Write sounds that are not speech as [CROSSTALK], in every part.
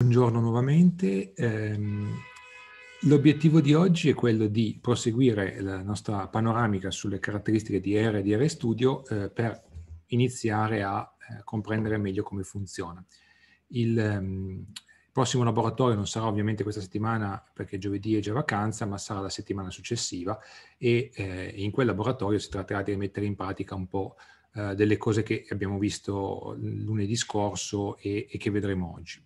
Buongiorno nuovamente. Ehm, l'obiettivo di oggi è quello di proseguire la nostra panoramica sulle caratteristiche di R e di RStudio eh, per iniziare a eh, comprendere meglio come funziona. Il ehm, prossimo laboratorio non sarà ovviamente questa settimana perché giovedì è già vacanza, ma sarà la settimana successiva e eh, in quel laboratorio si tratterà di mettere in pratica un po' delle cose che abbiamo visto lunedì scorso e che vedremo oggi.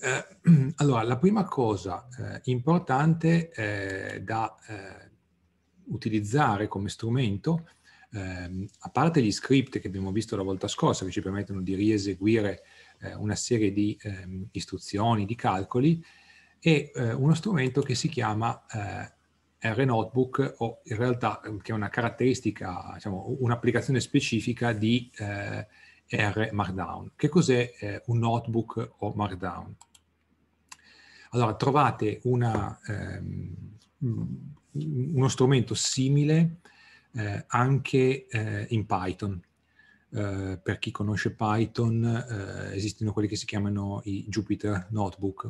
Eh, [CLEARS THROAT] allora, la prima cosa eh, importante eh, da eh, utilizzare come strumento, ehm, a parte gli script che abbiamo visto la volta scorsa, che ci permettono di rieseguire eh, una serie di ehm, istruzioni, di calcoli, è eh, uno strumento che si chiama R-Notebook, o in realtà ehm, che è una caratteristica, diciamo, un'applicazione specifica di R Markdown. Che cos'è eh, un notebook o Markdown? Allora trovate una, ehm, uno strumento simile eh, anche eh, in Python. Eh, per chi conosce Python eh, esistono quelli che si chiamano i Jupyter Notebook.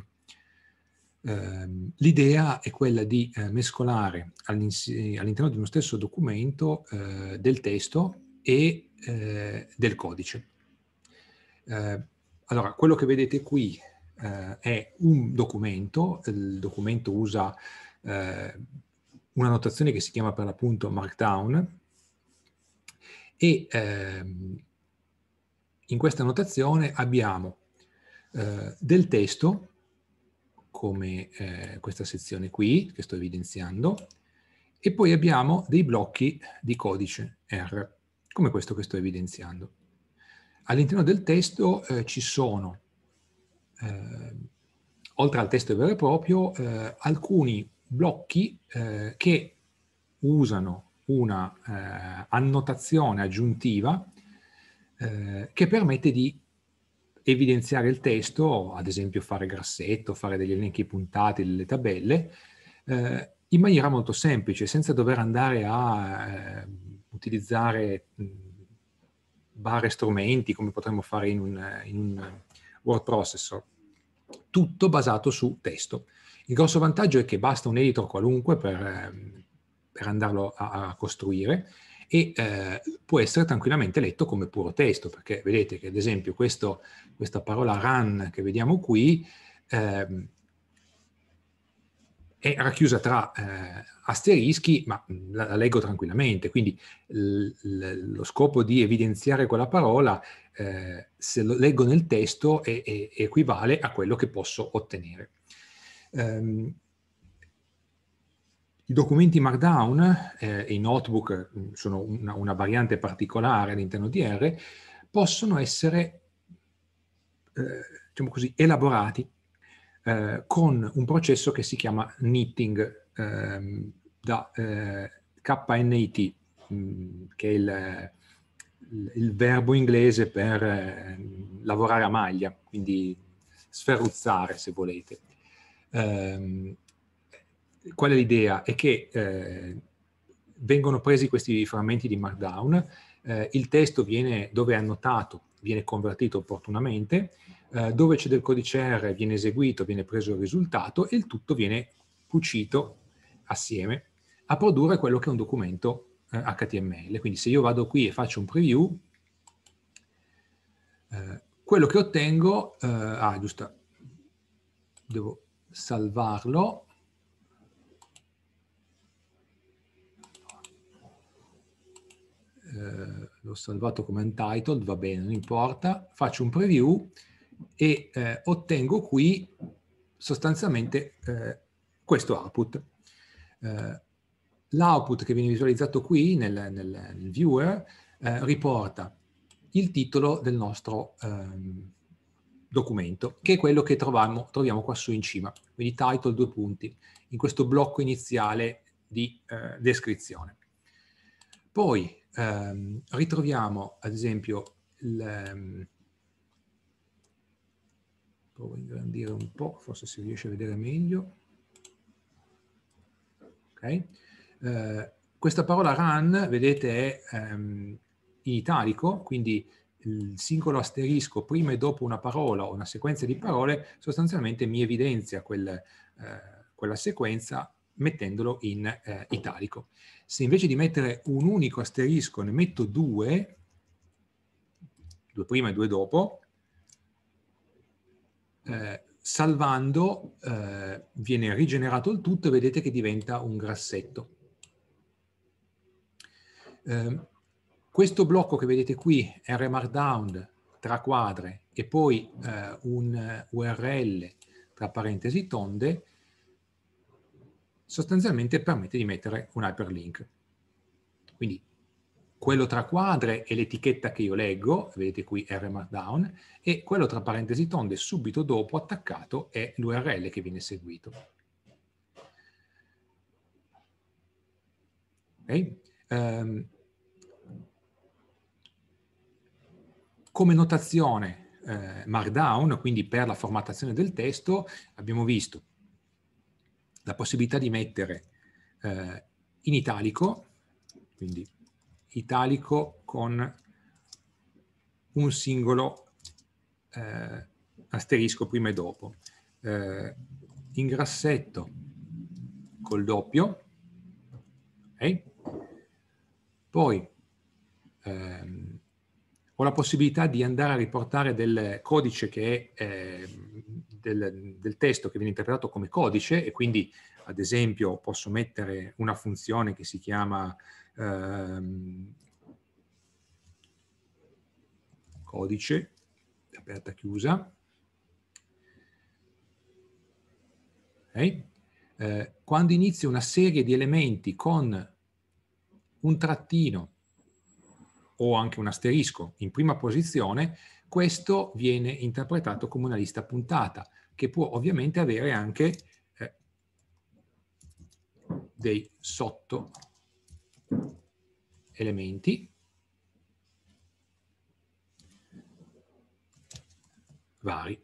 Ehm, l'idea è quella di eh, mescolare all'interno di uno stesso documento eh, del testo e del codice. allora, quello che vedete qui eh, è un documento, il documento usa eh, una notazione che si chiama per l'appunto Markdown e ehm, in questa notazione abbiamo eh, del testo, come eh, questa sezione qui che sto evidenziando, e poi abbiamo dei blocchi di codice R, come questo che sto evidenziando. All'interno del testo eh, ci sono eh, oltre al testo vero e proprio, eh, alcuni blocchi eh, che usano una eh, annotazione aggiuntiva eh, che permette di evidenziare il testo, ad esempio fare grassetto, fare degli elenchi puntati, delle tabelle, eh, in maniera molto semplice, senza dover andare a utilizzare barre mm, strumenti come potremmo fare in un, in un word processor. Tutto basato su testo. Il grosso vantaggio è che basta un editor qualunque per, ehm, per andarlo a, a, costruire e eh, può essere tranquillamente letto come puro testo, perché vedete che ad esempio questo, questa parola run che vediamo qui eh, è racchiusa tra eh, asterischi, ma mm, la, la, leggo tranquillamente, quindi l, l, lo scopo di evidenziare quella parola, eh, se lo leggo nel testo, è, è, equivale a quello che posso ottenere. Um, I documenti Markdown eh, e i notebook mm, sono una, una variante particolare all'interno di R, possono essere, eh, diciamo così, elaborati eh, con un processo che si chiama knitting ehm, da eh, KNIT, mh, mm, che è il, il, verbo inglese per eh, lavorare a maglia, quindi sferruzzare se volete. Eh, qual è l'idea? È che eh, vengono presi questi frammenti di Markdown, eh, il testo viene dove è annotato, viene convertito opportunamente eh, dove c'è del codice R viene eseguito, viene preso il risultato e il tutto viene cucito assieme a produrre quello che è un documento eh, HTML. Quindi se io vado qui e faccio un preview, eh, quello che ottengo, eh, ah giusto, devo salvarlo, eh, l'ho salvato come untitled, va bene, non importa, faccio un preview e eh, ottengo qui sostanzialmente eh, questo output. Eh, L'output che viene visualizzato qui nel, nel, nel viewer eh, riporta il titolo del nostro ehm, documento, che è quello che trovamo, troviamo qua su in cima, quindi title due punti, in questo blocco iniziale di eh, descrizione. Poi ehm, ritroviamo ad esempio il, ehm, provo a ingrandire un po', forse si riesce a vedere meglio. Okay. Eh, questa parola run, vedete, è ehm, in italico, quindi il singolo asterisco prima e dopo una parola o una sequenza di parole sostanzialmente mi evidenzia quel, eh, quella sequenza mettendolo in eh, italico. Se invece di mettere un unico asterisco ne metto due, due prima e due dopo, eh, salvando eh, viene rigenerato il tutto e vedete che diventa un grassetto. Eh, questo blocco che vedete qui, R Markdown tra quadre e poi eh, un eh, URL tra parentesi tonde, sostanzialmente permette di mettere un hyperlink. Quindi quello tra quadre è l'etichetta che io leggo, vedete qui R Markdown, e quello tra parentesi tonde subito dopo attaccato è l'URL che viene seguito. Okay. Um, come notazione eh, Markdown, quindi per la formattazione del testo, abbiamo visto la possibilità di mettere eh, in italico, quindi italico con un singolo eh, asterisco prima e dopo. Eh, in grassetto col doppio, okay. poi ehm, ho la possibilità di andare a riportare del codice che è eh, del, del, testo che viene interpretato come codice e quindi ad esempio posso mettere una funzione che si chiama ehm, codice, aperta, chiusa. Okay. Eh, quando inizio una serie di elementi con un trattino o anche un asterisco in prima posizione, questo viene interpretato come una lista puntata, che può ovviamente avere anche eh, dei sotto elementi, vari.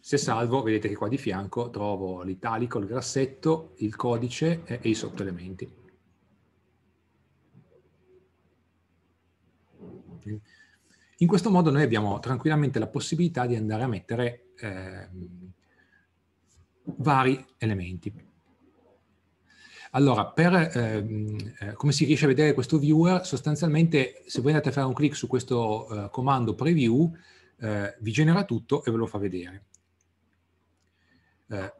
Se salvo, vedete che qua di fianco trovo l'italico, il grassetto, il codice e i sottoelementi. In questo modo noi abbiamo tranquillamente la possibilità di andare a mettere eh, vari elementi. Allora, per, ehm, eh, come si riesce a vedere questo viewer, sostanzialmente se voi andate a fare un clic su questo eh, comando preview, eh, vi genera tutto e ve lo fa vedere. Eh,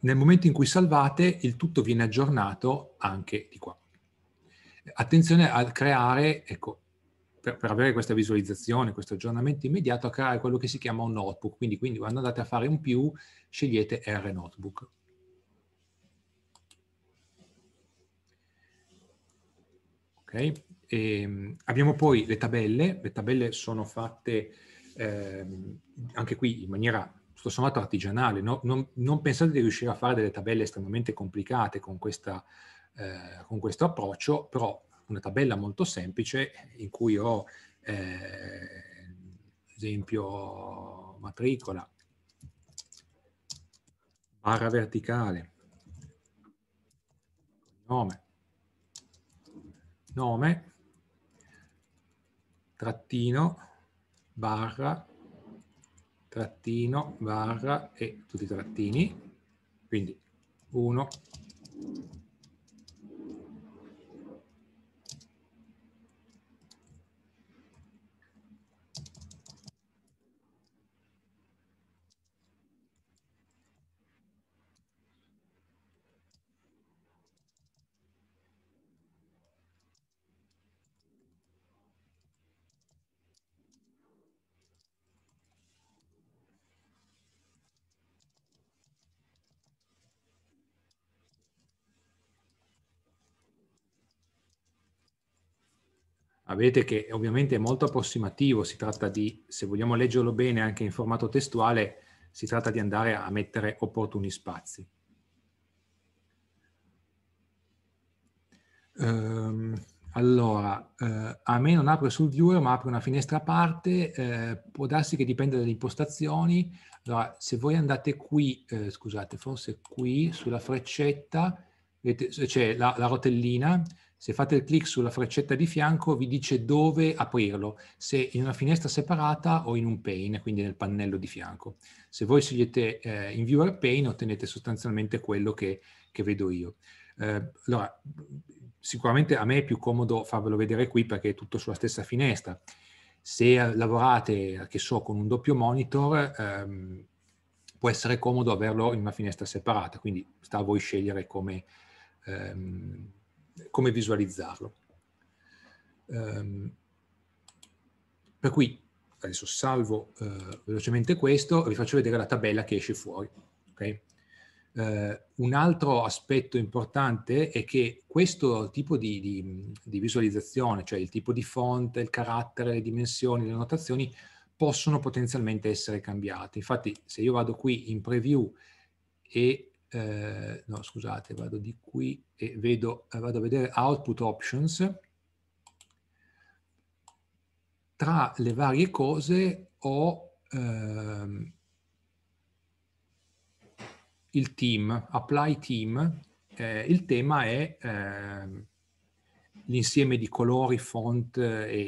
nel momento in cui salvate, il tutto viene aggiornato anche di qua. Attenzione a creare, ecco, per, per, avere questa visualizzazione, questo aggiornamento immediato, a creare quello che si chiama un notebook. Quindi, quindi quando andate a fare un più, scegliete R notebook. Okay? E, ehm, abbiamo poi le tabelle, le tabelle sono fatte eh, anche qui in maniera tutto sommato artigianale, no? non, non, pensate di riuscire a fare delle tabelle estremamente complicate con, questa, eh, con questo approccio, però una tabella molto semplice in cui ho eh, esempio matricola, barra verticale, nome, nome, trattino, barra, trattino, barra e tutti i trattini, quindi 1, Vedete che ovviamente è molto approssimativo, si tratta di, se vogliamo leggerlo bene anche in formato testuale, si tratta di andare a mettere opportuni spazi. Um, allora, eh, a me non apre sul viewer ma apre una finestra a parte, eh, può darsi che dipenda dalle impostazioni. Allora, se voi andate qui, eh, scusate, forse qui sulla freccetta, vedete, c'è la, la, rotellina, se fate il clic sulla freccetta di fianco vi dice dove aprirlo, se in una finestra separata o in un pane, quindi nel pannello di fianco. Se voi scegliete eh, in viewer pane ottenete sostanzialmente quello che, che vedo io. Eh, allora, sicuramente a me è più comodo farvelo vedere qui perché è tutto sulla stessa finestra. Se lavorate, che so, con un doppio monitor, ehm, può essere comodo averlo in una finestra separata, quindi sta a voi scegliere come, ehm, come visualizzarlo. Um, per cui adesso salvo uh, velocemente questo e vi faccio vedere la tabella che esce fuori. Okay? Uh, un altro aspetto importante è che questo tipo di, di, di, visualizzazione, cioè il tipo di font, il carattere, le dimensioni, le annotazioni, possono potenzialmente essere cambiate. Infatti se io vado qui in preview e eh, no scusate, vado di qui e vedo, eh, vado a vedere output options, tra le varie cose ho ehm, il team, apply team, eh, il tema è ehm, l'insieme di colori, font eh, e,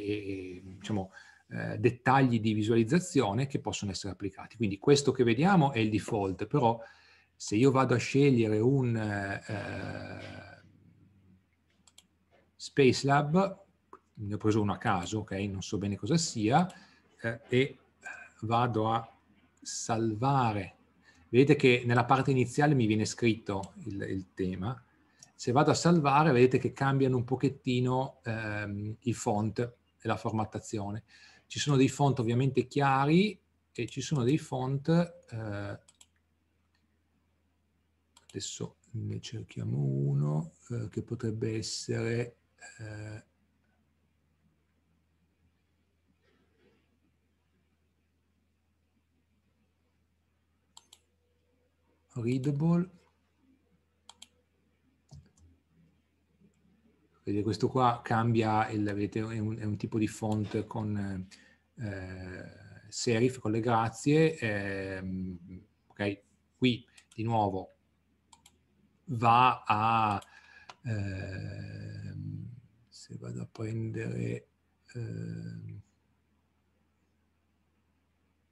e diciamo, eh, dettagli di visualizzazione che possono essere applicati. Quindi questo che vediamo è il default, però se io vado a scegliere un eh, Space Lab, ne ho preso uno a caso, ok? Non so bene cosa sia, eh, e eh, vado a salvare. Vedete che nella parte iniziale mi viene scritto il, il tema. Se vado a salvare, vedete che cambiano un pochettino ehm, i font e la formattazione. Ci sono dei font ovviamente chiari e ci sono dei font eh, adesso ne cerchiamo uno eh, che potrebbe essere eh, readable Vedete, questo qua cambia, il, vedete, è un, è un, tipo di font con eh, serif, con le grazie. Eh, okay. Qui di nuovo va a, eh, se vado a prendere, eh,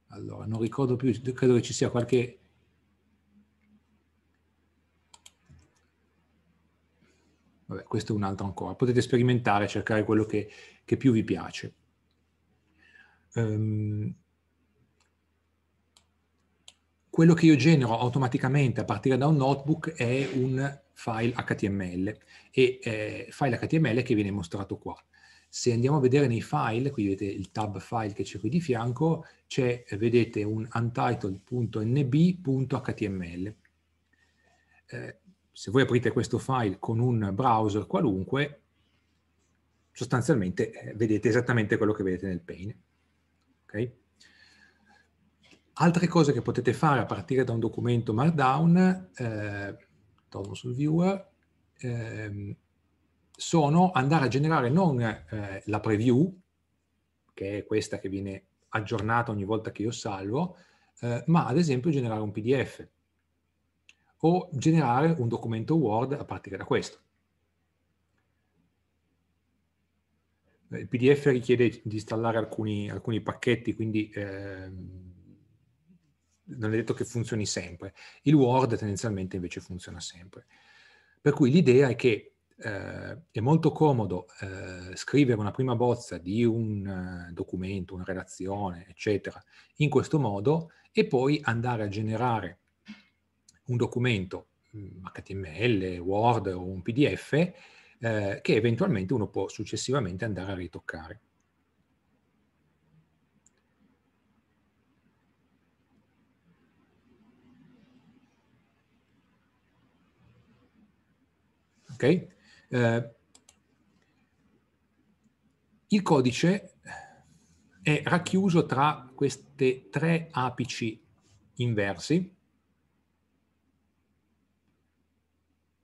allora non ricordo più, credo che ci sia qualche... Vabbè, questo è un altro ancora. Potete sperimentare, cercare quello che, che più vi piace. Um, quello che io genero automaticamente a partire da un notebook è un file HTML e eh, file HTML che viene mostrato qua. Se andiamo a vedere nei file, qui vedete il tab file che c'è qui di fianco, c'è, vedete, un untitled.nb.html. Eh, se voi aprite questo file con un browser qualunque, sostanzialmente eh, vedete esattamente quello che vedete nel pane. Okay? Altre cose che potete fare a partire da un documento Markdown, eh, torno sul viewer, eh, sono andare a generare non eh, la preview, che è questa che viene aggiornata ogni volta che io salvo, eh, ma ad esempio generare un PDF o generare un documento Word a partire da questo. Il PDF richiede di installare alcuni, alcuni pacchetti, quindi... Ehm, non è detto che funzioni sempre. Il Word tendenzialmente invece funziona sempre. Per cui l'idea è che eh, è molto comodo eh, scrivere una prima bozza di un eh, documento, una relazione, eccetera, in questo modo e poi andare a generare un documento mm, HTML, Word o un PDF eh, che eventualmente uno può successivamente andare a ritoccare. Okay? Eh, il codice è racchiuso tra questi tre apici inversi,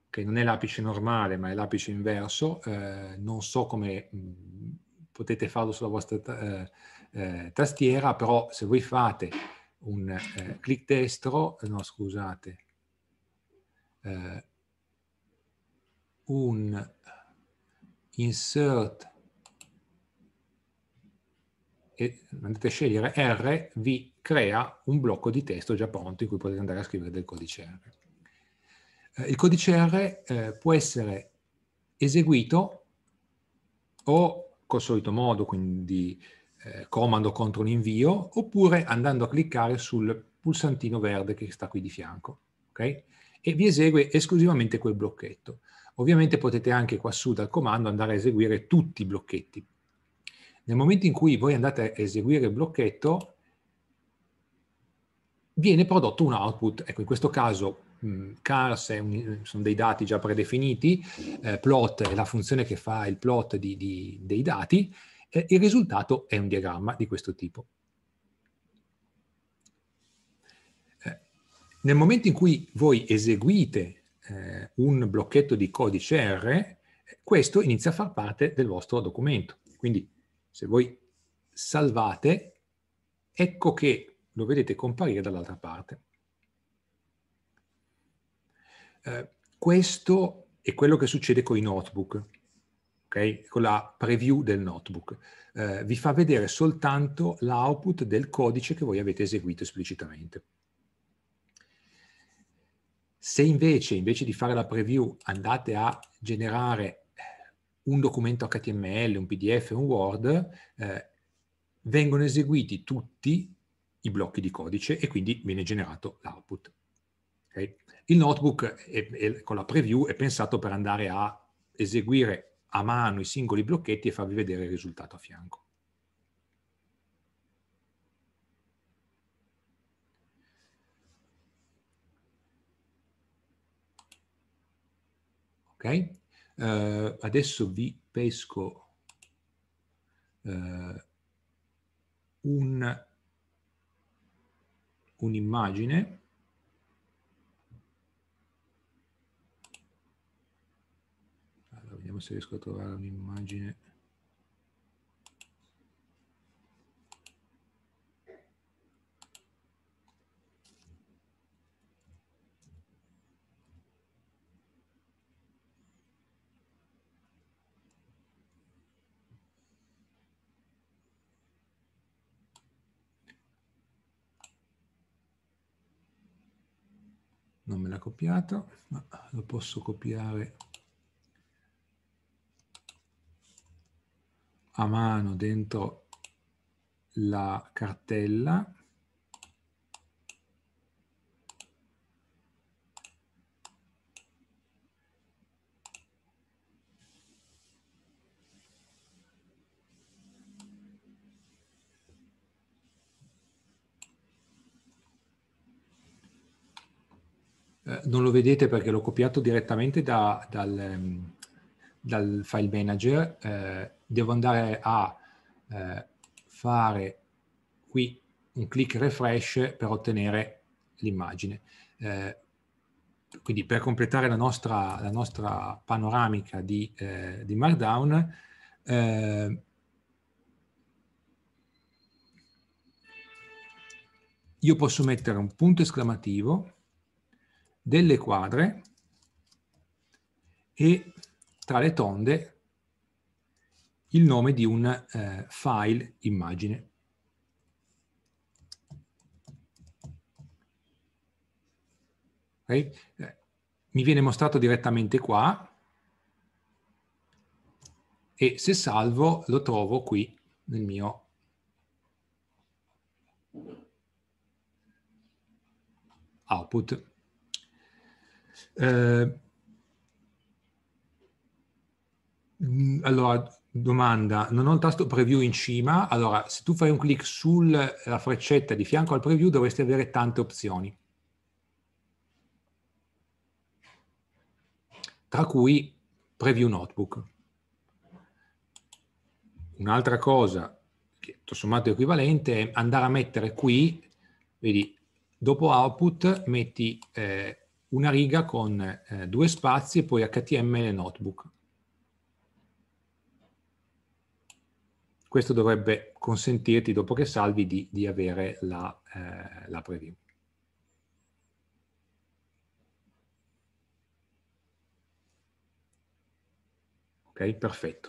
che non è l'apice normale ma è l'apice inverso, eh, non so come mm, potete farlo sulla vostra eh, eh, tastiera, però se voi fate un eh, clic destro, no scusate, eh, un insert e andate a scegliere R, vi crea un blocco di testo già pronto in cui potete andare a scrivere del codice R. Eh, il codice R eh, può essere eseguito o col solito modo, quindi eh, comando contro un invio, oppure andando a cliccare sul pulsantino verde che sta qui di fianco, ok? E vi esegue esclusivamente quel blocchetto. Ovviamente potete anche qua su dal comando andare a eseguire tutti i blocchetti. Nel momento in cui voi andate a eseguire il blocchetto, viene prodotto un output. Ecco, in questo caso mm, cars un, sono dei dati già predefiniti, eh, plot è la funzione che fa il plot di, di, dei dati, eh, il risultato è un diagramma di questo tipo. Eh, nel momento in cui voi eseguite un blocchetto di codice R, questo inizia a far parte del vostro documento. Quindi se voi salvate, ecco che lo vedete comparire dall'altra parte. Eh, questo è quello che succede con i notebook, okay? con la preview del notebook. Eh, vi fa vedere soltanto l'output del codice che voi avete eseguito esplicitamente. Se invece, invece di fare la preview, andate a generare eh, un documento HTML, un PDF, un Word, eh, vengono eseguiti tutti i blocchi di codice e quindi viene generato l'output. Okay? Il notebook è, è, con la preview è pensato per andare a eseguire a mano i singoli blocchetti e farvi vedere il risultato a fianco. Uh, adesso vi pesco uh, un, un'immagine allora, vediamo se riesco a trovare un'immagine non me l'ha copiato, ma lo posso copiare a mano dentro la cartella non lo vedete perché l'ho copiato direttamente da, dal, ehm, dal, file manager, eh, devo andare a eh, fare qui un clic refresh per ottenere l'immagine. Eh, quindi per completare la nostra, la nostra panoramica di, eh, di Markdown, eh, io posso mettere un punto esclamativo delle quadre e tra le tonde il nome di un eh, file immagine. Okay. Eh, mi viene mostrato direttamente qua e se salvo lo trovo qui nel mio output. Eh, allora, domanda, non ho il tasto preview in cima, allora se tu fai un clic sulla freccetta di fianco al preview dovresti avere tante opzioni. Tra cui preview notebook. Un'altra cosa che tutto sommato è equivalente è andare a mettere qui, vedi, dopo output metti eh, una riga con eh, due spazi e poi HTML notebook. Questo dovrebbe consentirti, dopo che salvi, di, di avere la, eh, la preview. Ok, perfetto.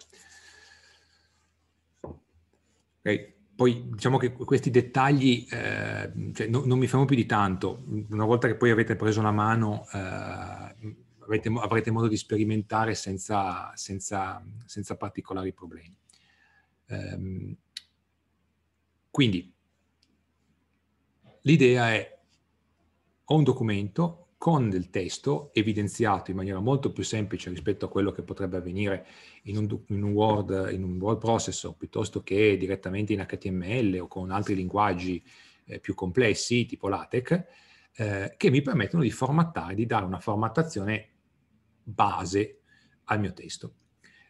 Ok, poi diciamo che questi dettagli eh, cioè, no, non mi fermo più di tanto, una volta che poi avete preso la mano eh, avrete, avrete, modo di sperimentare senza, senza, senza particolari problemi. Eh, quindi l'idea è ho un documento con del testo evidenziato in maniera molto più semplice rispetto a quello che potrebbe avvenire in un, in un Word, in un Word processor piuttosto che direttamente in HTML o con altri linguaggi eh, più complessi tipo LaTeX, eh, che mi permettono di formattare, di dare una formattazione base al mio testo.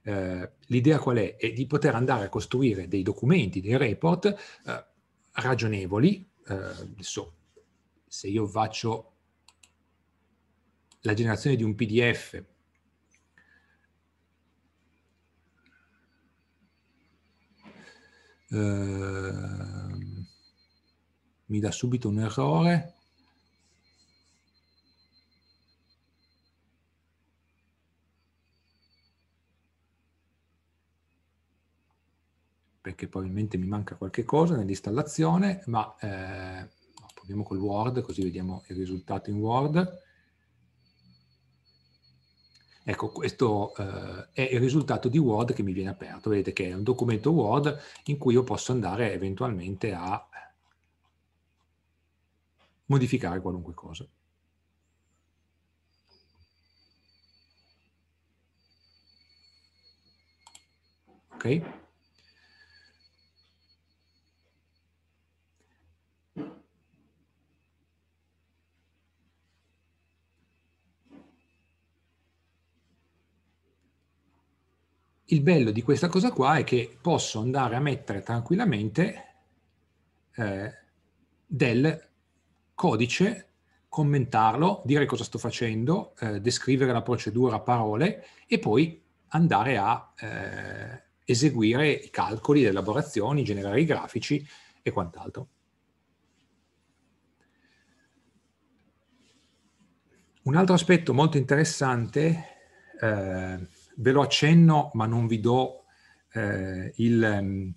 Eh, l'idea qual è? È di poter andare a costruire dei documenti, dei report eh, ragionevoli. Eh, adesso, se io faccio la generazione di un PDF Uh, ehm, mi dà subito un errore. perché probabilmente mi manca qualche cosa nell'installazione, ma eh, proviamo con Word così vediamo il risultato in Word. Ecco, questo eh, è il risultato di Word che mi viene aperto. Vedete che è un documento Word in cui io posso andare eventualmente a modificare qualunque cosa. Ok? il bello di questa cosa qua è che posso andare a mettere tranquillamente eh, del codice, commentarlo, dire cosa sto facendo, eh, descrivere la procedura a parole e poi andare a eh, eseguire i calcoli, le elaborazioni, generare i grafici e quant'altro. Un altro aspetto molto interessante eh, Ve lo accenno, ma non vi do eh, il, mm,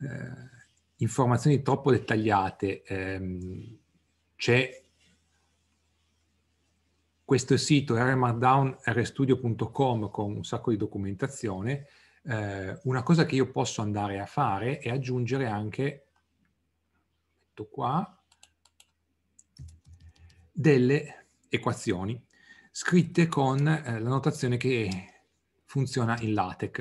eh, informazioni troppo dettagliate. Eh, c'è questo sito rmarkdown.rstudio.com con un sacco di documentazione. Eh, una cosa che io posso andare a fare è aggiungere anche, metto qua, delle equazioni scritte con eh, la notazione che funziona in LaTeX.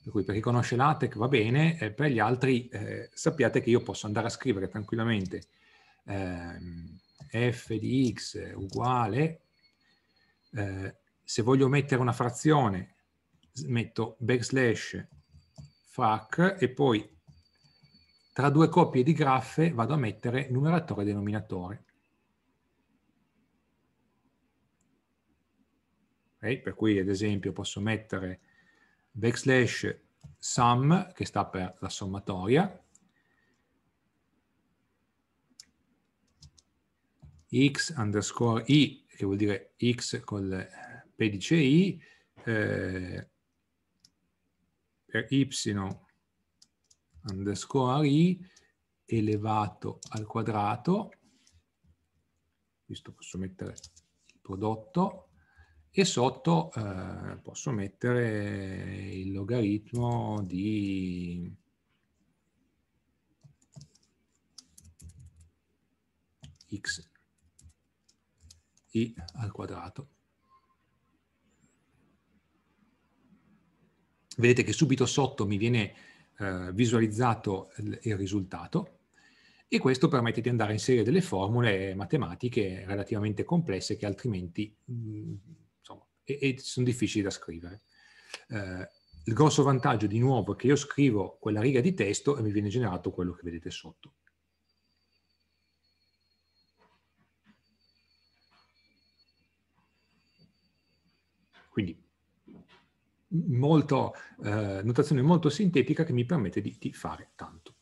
Per cui per chi conosce LaTeX va bene, eh, per gli altri eh, sappiate che io posso andare a scrivere tranquillamente eh, f di x uguale, eh, se voglio mettere una frazione metto backslash frac e poi tra due coppie di graffe vado a mettere numeratore e denominatore. Okay? Per cui ad esempio posso mettere backslash sum, che sta per la sommatoria, x underscore i, che vuol dire x con il pedice i, eh, per y underscore i elevato al quadrato, questo posso mettere il prodotto, e sotto eh, posso mettere il logaritmo di x i al quadrato. Vedete che subito sotto mi viene eh, visualizzato il risultato e questo permette di andare a inserire delle formule matematiche relativamente complesse che altrimenti mh, mm, e, e sono difficili da scrivere. Eh, il grosso vantaggio di nuovo è che io scrivo quella riga di testo e mi viene generato quello che vedete sotto. Quindi molto, eh, notazione molto sintetica che mi permette di, di fare tanto.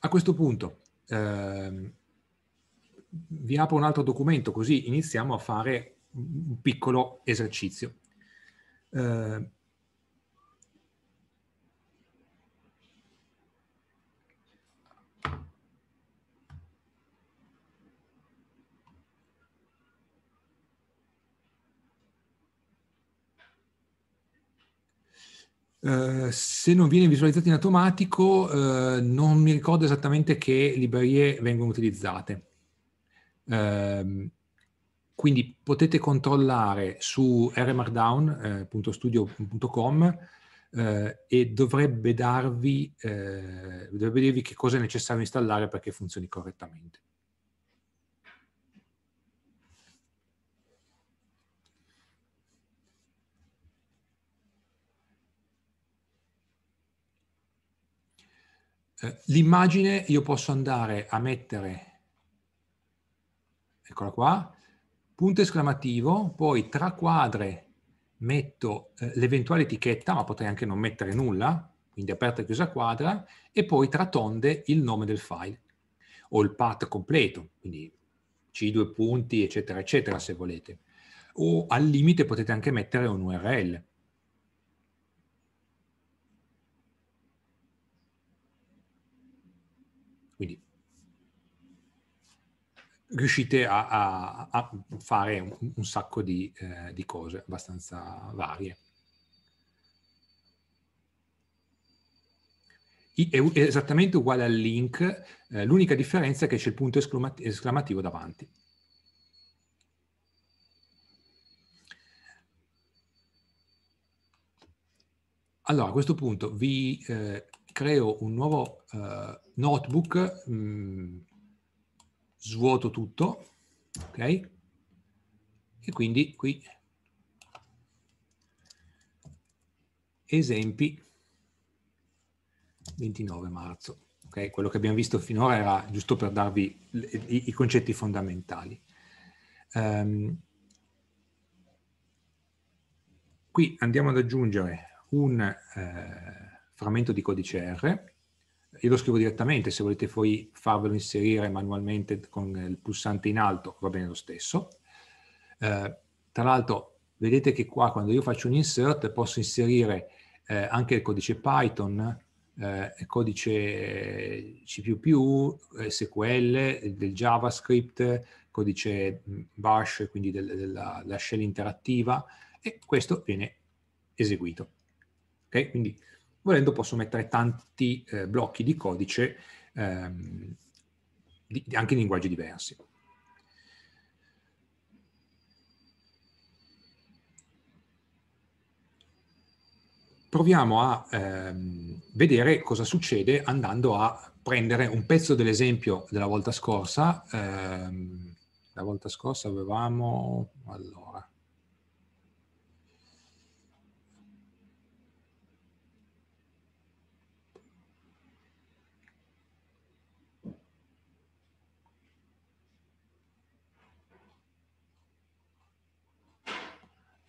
A questo punto, ehm, vi apro un altro documento così iniziamo a fare un piccolo esercizio. Eh, Uh, se non viene visualizzato in automatico, uh, non mi ricordo esattamente che librerie vengono utilizzate. Eh, quindi potete controllare su rmarkdown.studio.com eh, eh, e dovrebbe darvi, eh, dovrebbe dirvi che cosa è necessario installare perché funzioni correttamente. Eh, l'immagine io posso andare a mettere eccola qua, punto esclamativo, poi tra quadre metto eh, l'eventuale etichetta, ma potrei anche non mettere nulla, quindi aperta e chiusa quadra, e poi tra tonde il nome del file o il path completo, quindi C2 punti, eccetera, eccetera, se volete. O al limite potete anche mettere un URL. Quindi riuscite a, a, a fare un, un, sacco di, eh, di cose abbastanza varie. è esattamente uguale al link, eh, l'unica differenza è che c'è il punto esclamativo davanti. Allora, a questo punto vi eh, creo un nuovo eh, notebook mh, mm, svuoto tutto, ok? E quindi qui esempi 29 marzo. Okay? Quello che abbiamo visto finora era giusto per darvi i, concetti fondamentali. Um, qui andiamo ad aggiungere un eh, frammento di codice R io lo scrivo direttamente, se volete poi farvelo inserire manualmente con il pulsante in alto va bene lo stesso. Eh, tra l'altro vedete che qua quando io faccio un insert posso inserire eh, anche il codice Python, eh, il codice eh, C++, eh, SQL, del JavaScript, codice mm, Bash, quindi del, della, della shell interattiva e questo viene eseguito. Ok? Quindi Volendo posso mettere tanti eh, blocchi di codice ehm, di, anche in linguaggi diversi. Proviamo a ehm, vedere cosa succede andando a prendere un pezzo dell'esempio della volta scorsa. Ehm, la volta scorsa avevamo... Allora,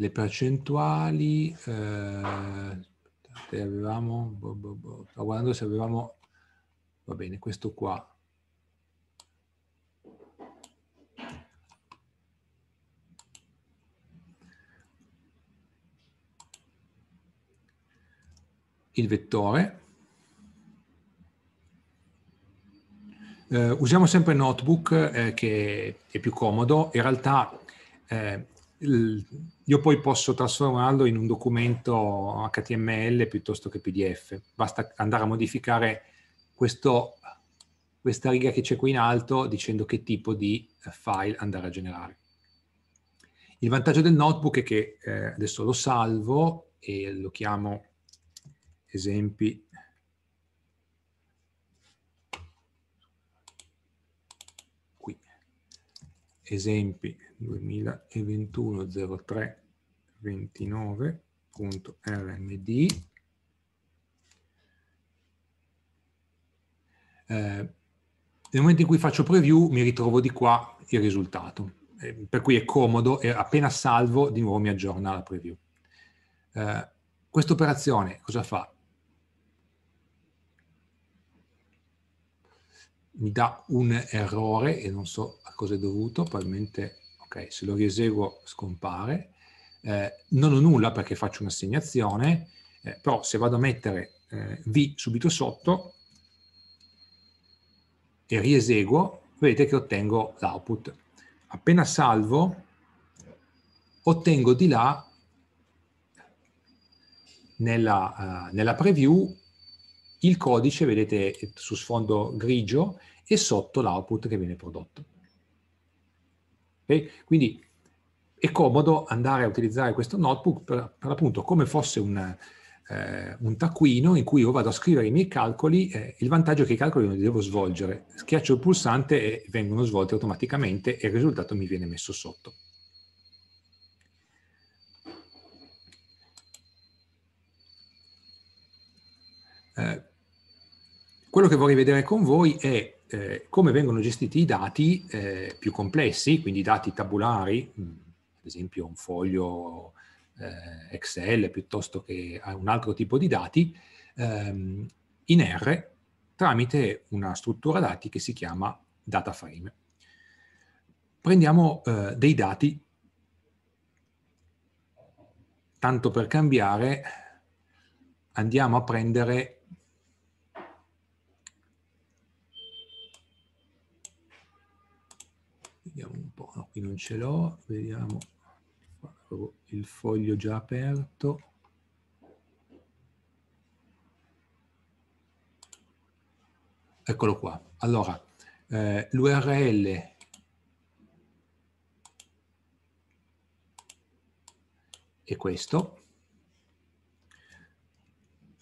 le percentuali, eh, avevamo, boh, boh, boh, stavo guardando se avevamo, va bene, questo qua. Il vettore. Eh, usiamo sempre notebook eh, che è più comodo, in realtà eh, il, io poi posso trasformarlo in un documento HTML piuttosto che PDF. Basta andare a modificare questo, questa riga che c'è qui in alto dicendo che tipo di eh, file andare a generare. Il vantaggio del notebook è che eh, adesso lo salvo e lo chiamo esempi esempi 2021-03-29.rmd eh, nel momento in cui faccio preview mi ritrovo di qua il risultato, eh, per cui è comodo e appena salvo di nuovo mi aggiorna la preview. Eh, Questa operazione cosa fa? Mi dà un errore e non so a cosa è dovuto, probabilmente Okay, se lo rieseguo scompare. Eh, non ho nulla perché faccio un'assegnazione, eh, però se vado a mettere eh, V subito sotto e rieseguo, vedete che ottengo l'output. Appena salvo, ottengo di là nella, uh, nella preview il codice, vedete su sfondo grigio, e sotto l'output che viene prodotto. Okay? Quindi è comodo andare a utilizzare questo notebook per, per appunto come fosse un, eh, un, taccuino in cui io vado a scrivere i miei calcoli, eh, il vantaggio è che i calcoli non li devo svolgere, schiaccio il pulsante e vengono svolti automaticamente e il risultato mi viene messo sotto. Eh, quello che vorrei vedere con voi è eh, come vengono gestiti i dati eh, più complessi, quindi dati tabulari, mh, mm, ad esempio un foglio eh, Excel piuttosto che eh, un altro tipo di dati, ehm, in R tramite una struttura dati che si chiama data frame. Prendiamo eh, dei dati, tanto per cambiare, andiamo a prendere qui non ce l'ho, vediamo il foglio già aperto. Eccolo qua. Allora, eh, l'URL è questo.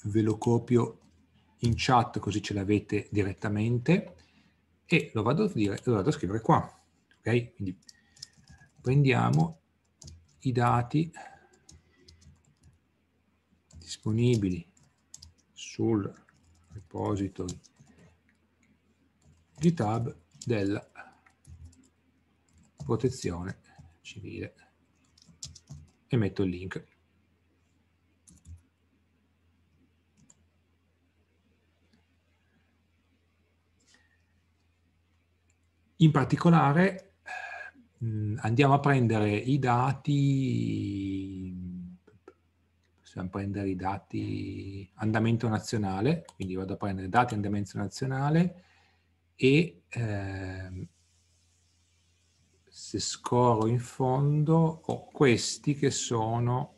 Ve lo copio in chat così ce l'avete direttamente e lo vado, dire, lo vado a scrivere qua. Ok? Quindi prendiamo i dati disponibili sul repository GitHub della protezione civile e metto il link. In particolare Mm, andiamo a prendere i dati, possiamo prendere i dati andamento nazionale, quindi vado a prendere dati andamento nazionale e ehm, se scorro in fondo ho oh, questi che sono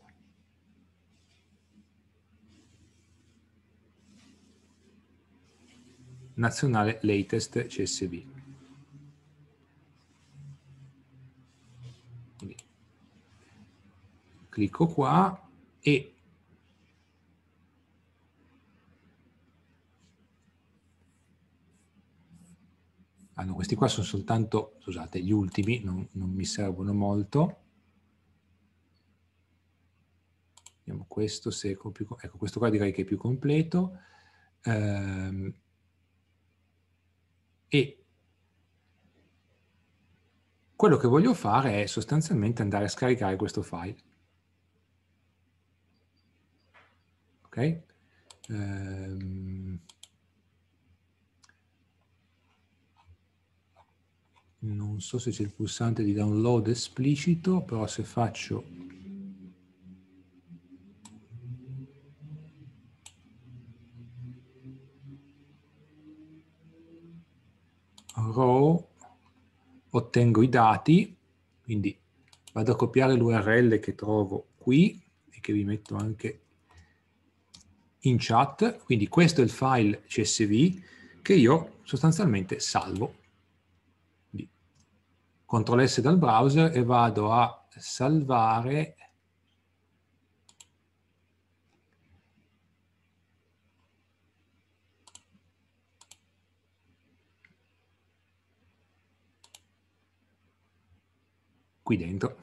nazionale latest CSV. clicco qua e Ah no, questi qua sono soltanto, scusate, gli ultimi, non, non mi servono molto. Vediamo questo, se è più, ecco, questo qua direi che è più completo. Ehm, e quello che voglio fare è sostanzialmente andare a scaricare questo file. ok? Ehm, non so se c'è il pulsante di download esplicito, però se faccio row ottengo i dati, quindi vado a copiare l'URL che trovo qui e che vi metto anche in chat, quindi questo è il file CSV che io sostanzialmente salvo. Quindi, Ctrl S dal browser e vado a salvare qui dentro.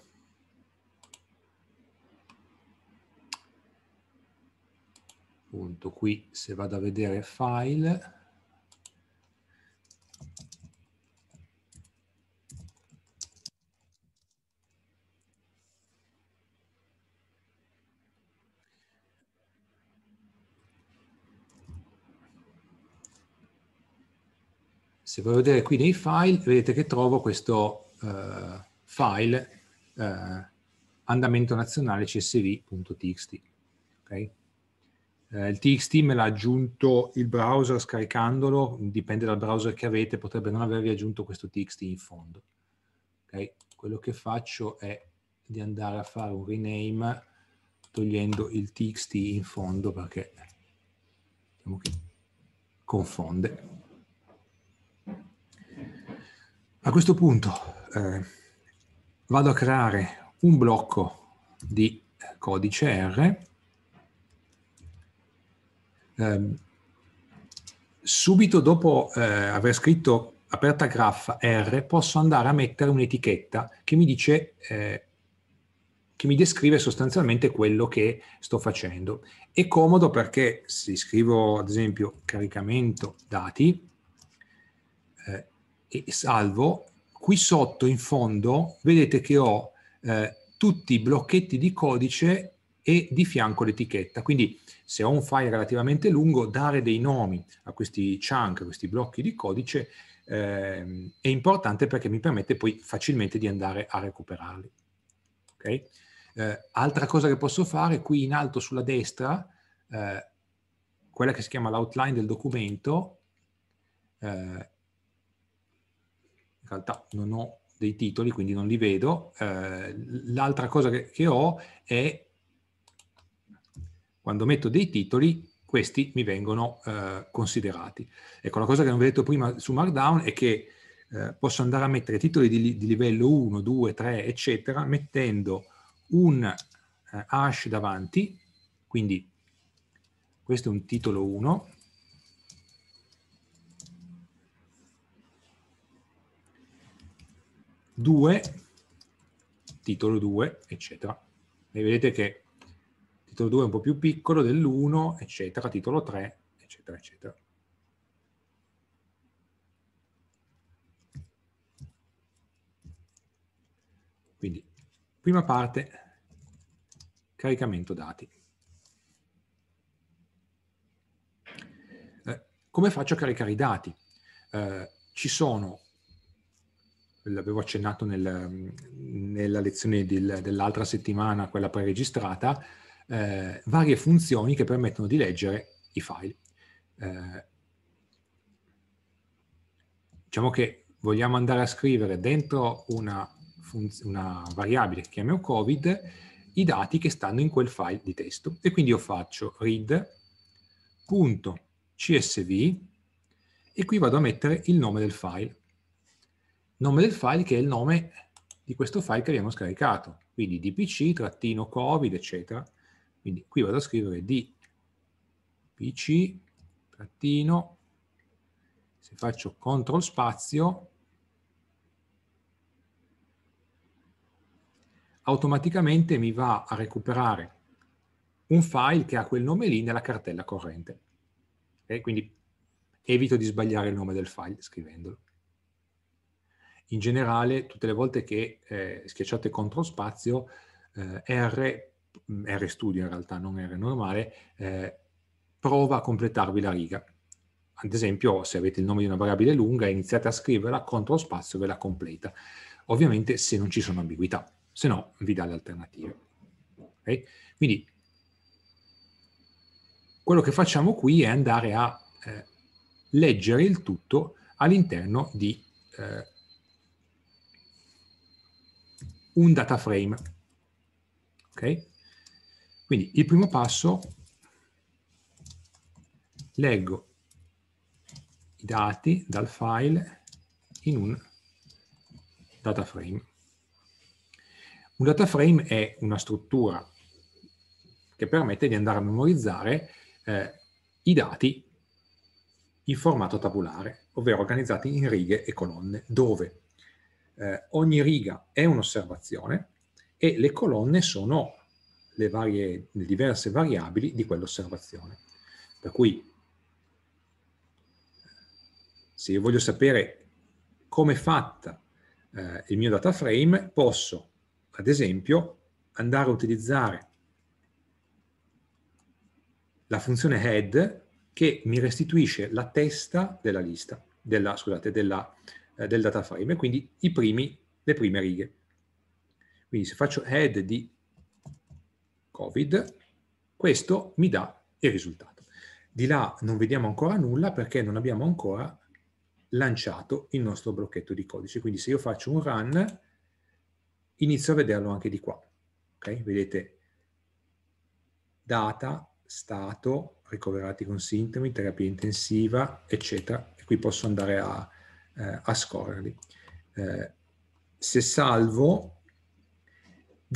fatto qui, se vado a vedere file, se vado a vedere qui nei file, vedete che trovo questo uh, file uh, andamento nazionale csv.txt. Okay? Eh, il TXT me l'ha aggiunto il browser scaricandolo, dipende dal browser che avete, potrebbe non avervi aggiunto questo TXT in fondo. Okay? Quello che faccio è di andare a fare un rename togliendo il txt in fondo perché diciamo confonde. A questo punto eh, vado a creare un blocco di codice R Um, subito dopo eh, aver scritto aperta graffa R posso andare a mettere un'etichetta che mi dice eh, che mi descrive sostanzialmente quello che sto facendo. È comodo perché se scrivo ad esempio caricamento dati eh, e salvo, qui sotto in fondo vedete che ho eh, tutti i blocchetti di codice e di fianco l'etichetta. Quindi se ho un file relativamente lungo, dare dei nomi a questi chunk, a questi blocchi di codice, eh, è importante perché mi permette poi facilmente di andare a recuperarli. Okay? Eh, altra cosa che posso fare, qui in alto sulla destra, eh, quella che si chiama l'outline del documento, eh, in realtà non ho dei titoli, quindi non li vedo. Eh, l'altra cosa che, che ho è quando metto dei titoli, questi mi vengono eh, considerati. Ecco, la cosa che non vi ho detto prima su Markdown è che eh, posso andare a mettere titoli di, di, livello 1, 2, 3, eccetera, mettendo un eh, hash davanti, quindi questo è un titolo 1, Due, titolo 2, eccetera. E vedete che titolo 2 è un po' più piccolo dell'1, eccetera, titolo 3, eccetera, eccetera. Quindi, prima parte, caricamento dati. Eh, come faccio a caricare i dati? Eh, ci sono, l'avevo accennato nel, mm, nella lezione del, dell'altra settimana, quella pre-registrata, eh, varie funzioni che permettono di leggere i file. Eh, diciamo che vogliamo andare a scrivere dentro una, una variabile che chiamiamo covid i dati che stanno in quel file di testo e quindi io faccio read.csv e qui vado a mettere il nome del file nome del file che è il nome di questo file che abbiamo scaricato quindi dpc-covid eccetera quindi qui vado a scrivere di pc trattino, se faccio control spazio, automaticamente mi va a recuperare un file che ha quel nome lì nella cartella corrente. e Quindi evito di sbagliare il nome del file scrivendolo. In generale, tutte le volte che eh, schiacciate control spazio, eh, R Mm, R studio in realtà, non R normale, eh, prova a completarvi la riga. Ad esempio, se avete il nome di una variabile lunga, iniziate a scriverla, CTRL spazio ve la completa. Ovviamente se non ci sono ambiguità, se no vi dà le alternative. Okay? Quindi quello che facciamo qui è andare a eh, leggere il tutto all'interno di eh, un data frame. Okay? Quindi il primo passo, leggo i dati dal file in un data frame. Un data frame è una struttura che permette di andare a memorizzare eh, i dati in formato tabulare, ovvero organizzati in righe e colonne, dove eh, ogni riga è un'osservazione e le colonne sono le, varie, le diverse variabili di quell'osservazione. Per cui se io voglio sapere come è fatta eh, il mio data frame, posso, ad esempio, andare a utilizzare la funzione head che mi restituisce la testa della lista, della, scusate, della, eh, del data frame, e quindi primi, le prime righe. Quindi se faccio head di COVID, questo mi dà il risultato. Di là non vediamo ancora nulla perché non abbiamo ancora lanciato il nostro blocchetto di codice. Quindi se io faccio un run, inizio a vederlo anche di qua. Okay? Vedete data, stato, ricoverati con sintomi, terapia intensiva, eccetera. E qui posso andare a, eh, a scorrerli. Eh, se salvo,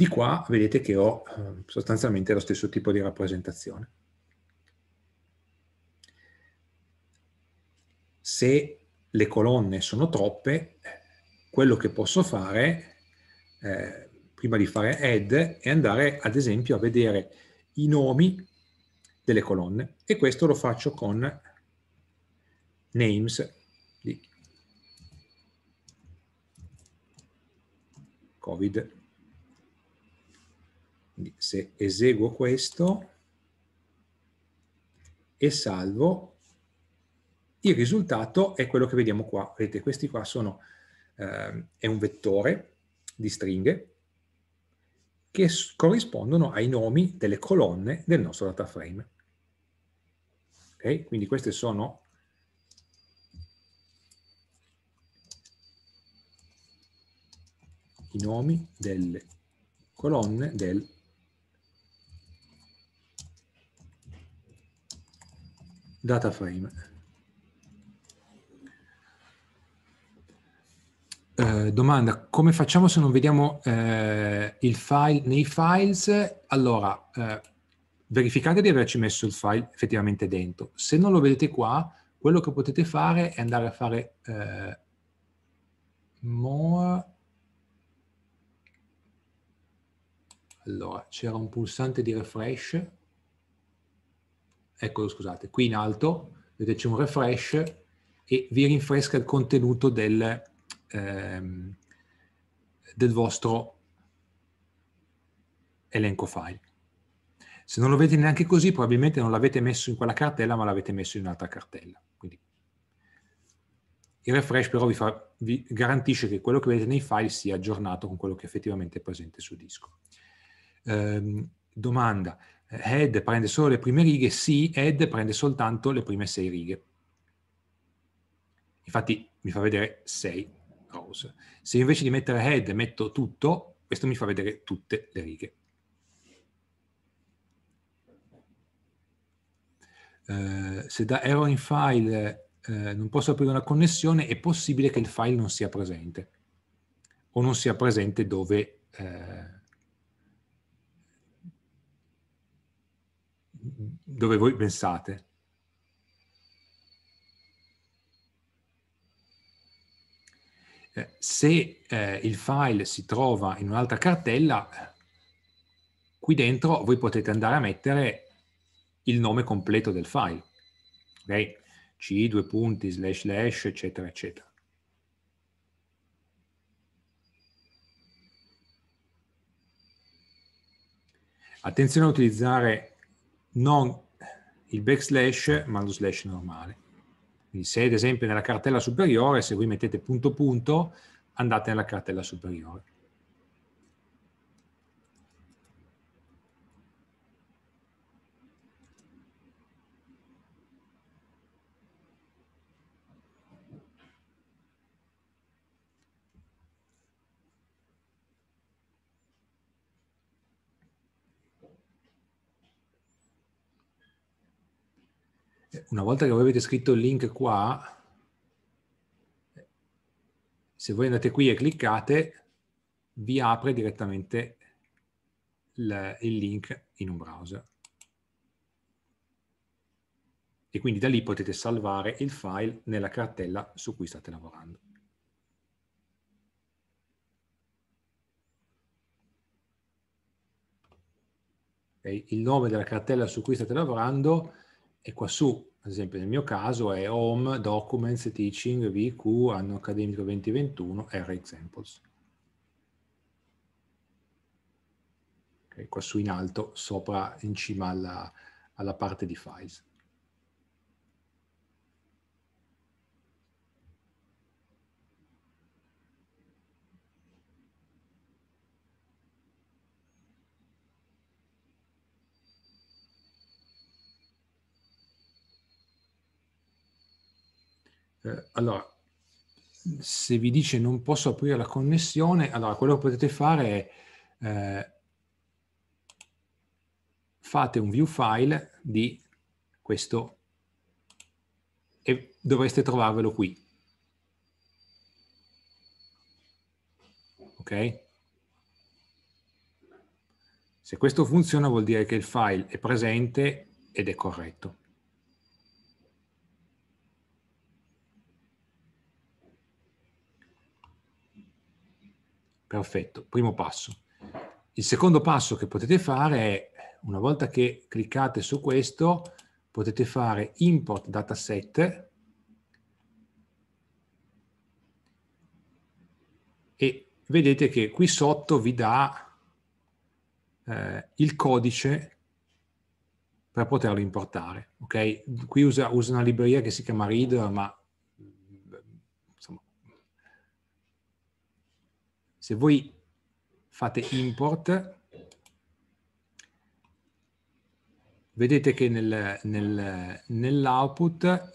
di qua vedete che ho ehm, sostanzialmente lo stesso tipo di rappresentazione. Se le colonne sono troppe, quello che posso fare, eh, prima di fare add, è andare ad esempio a vedere i nomi delle colonne e questo lo faccio con names di covid quindi se eseguo questo e salvo, il risultato è quello che vediamo qua. Vedete, questi qua sono, eh, è un vettore di stringhe che corrispondono ai nomi delle colonne del nostro data frame. Okay? Quindi queste sono i nomi delle colonne del data frame. Eh, domanda, come facciamo se non vediamo eh, il file nei files? Allora, eh, verificate di averci messo il file effettivamente dentro. Se non lo vedete qua, quello che potete fare è andare a fare eh, more allora c'era un pulsante di refresh eccolo scusate, qui in alto, vedete c'è un refresh e vi rinfresca il contenuto del, ehm, del vostro elenco file. Se non lo avete neanche così, probabilmente non l'avete messo in quella cartella, ma l'avete messo in un'altra cartella. Quindi il refresh però vi, fa, vi, garantisce che quello che vedete nei file sia aggiornato con quello che effettivamente è presente sul disco. Ehm, domanda, head prende solo le prime righe, sì, head prende soltanto le prime sei righe. Infatti mi fa vedere sei rows. Se invece di mettere head metto tutto, questo mi fa vedere tutte le righe. Uh, se da error in file uh, non posso aprire una connessione, è possibile che il file non sia presente o non sia presente dove... Uh, dove voi pensate. Eh, se eh, il file si trova in un'altra cartella, qui dentro voi potete andare a mettere il nome completo del file. Ok? C, due punti, slash, slash, eccetera, eccetera. Attenzione a utilizzare non il backslash ma lo slash normale. Quindi se ad esempio nella cartella superiore, se voi mettete punto punto, andate nella cartella superiore. una volta che voi avete scritto il link qua, se voi andate qui e cliccate, vi apre direttamente il, link in un browser. E quindi da lì potete salvare il file nella cartella su cui state lavorando. Il nome della cartella su cui state lavorando è qua su ad esempio nel mio caso è Home, Documents, Teaching, VQ, anno accademico 2021, R Examples. Okay, qua su in alto, sopra, in cima alla, alla parte di files. Eh, allora, se vi dice non posso aprire la connessione, allora quello che potete fare è eh, fate un view file di questo e dovreste trovarvelo qui. Ok? Se questo funziona vuol dire che il file è presente ed è corretto. Perfetto, primo passo. Il secondo passo che potete fare è, una volta che cliccate su questo, potete fare import dataset e vedete che qui sotto vi dà eh, il codice per poterlo importare. Okay? Qui usa, usa, una libreria che si chiama Reader, ma se voi fate import, vedete che nel, nel, nell'output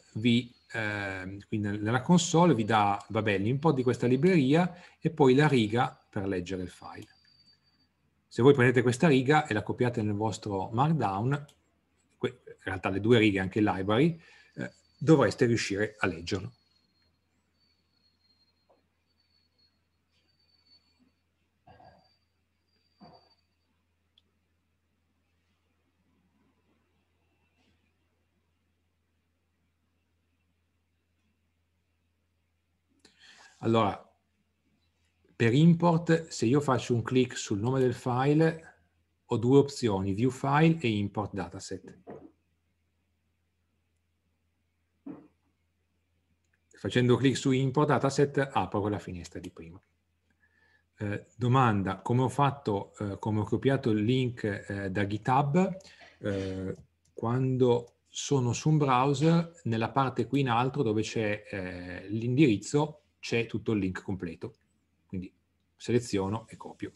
eh, nella console vi dà l'import di questa libreria e poi la riga per leggere il file. Se voi prendete questa riga e la copiate nel vostro Markdown, in realtà le due righe, anche il library, eh, dovreste riuscire a leggerlo. Allora, per import, se io faccio un clic sul nome del file, ho due opzioni, view file e import dataset. Facendo clic su import dataset apro quella finestra di prima. Eh, domanda, come ho fatto, eh, come ho copiato il link eh, da GitHub, eh, quando sono su un browser, nella parte qui in alto dove c'è eh, l'indirizzo, c'è tutto il link completo. Quindi seleziono e copio.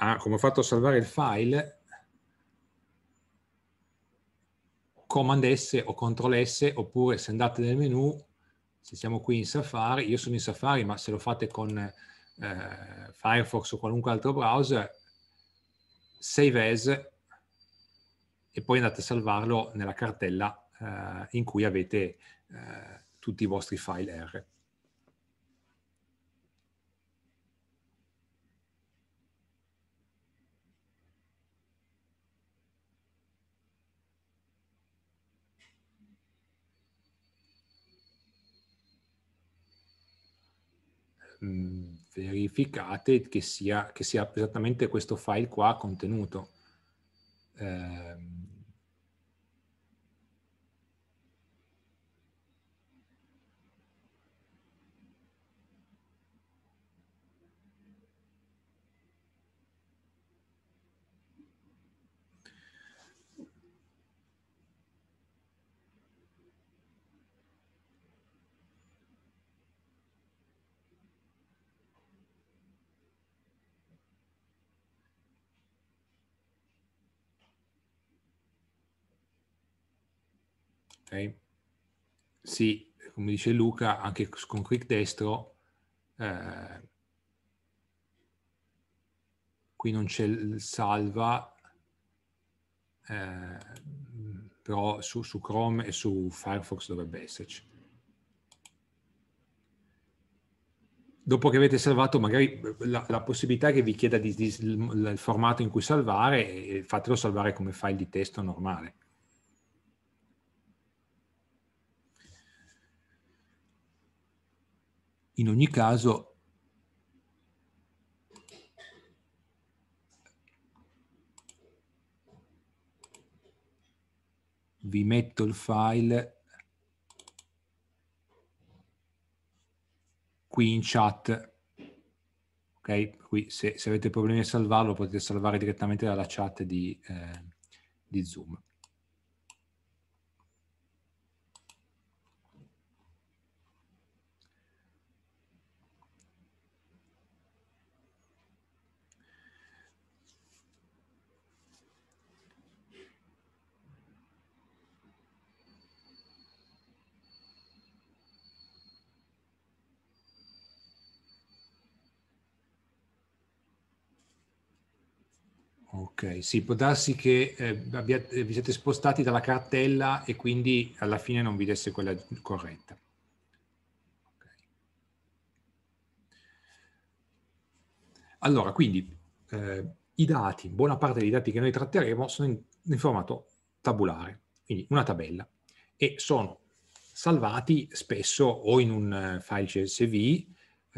Ah, come ho fatto a salvare il file? Command S o Ctrl S, oppure se andate nel menu se siamo qui in Safari, io sono in Safari, ma se lo fate con eh, Firefox o qualunque altro browser, save as e poi andate a salvarlo nella cartella eh, in cui avete eh, tutti i vostri file R. mh, verificate che sia, che sia esattamente questo file qua contenuto. Eh, Okay? Sì, come dice Luca, anche con click destro eh, qui non c'è il salva, eh, però su, su Chrome e su Firefox dovrebbe esserci. dopo che avete salvato, magari eh, la, la possibilità che vi chieda di, di, il formato in cui salvare, fatelo salvare come file di testo normale. in ogni caso vi metto il file qui in chat ok qui se, se avete problemi a salvarlo potete salvare direttamente dalla chat di, eh, di zoom Ok, sì, può darsi che eh, abbiate, eh, vi siete spostati dalla cartella e quindi alla fine non vi desse quella corretta. Okay. Allora, quindi eh, i dati, buona parte dei dati che noi tratteremo sono in, in formato tabulare, quindi una tabella, e sono salvati spesso o in un eh, file CSV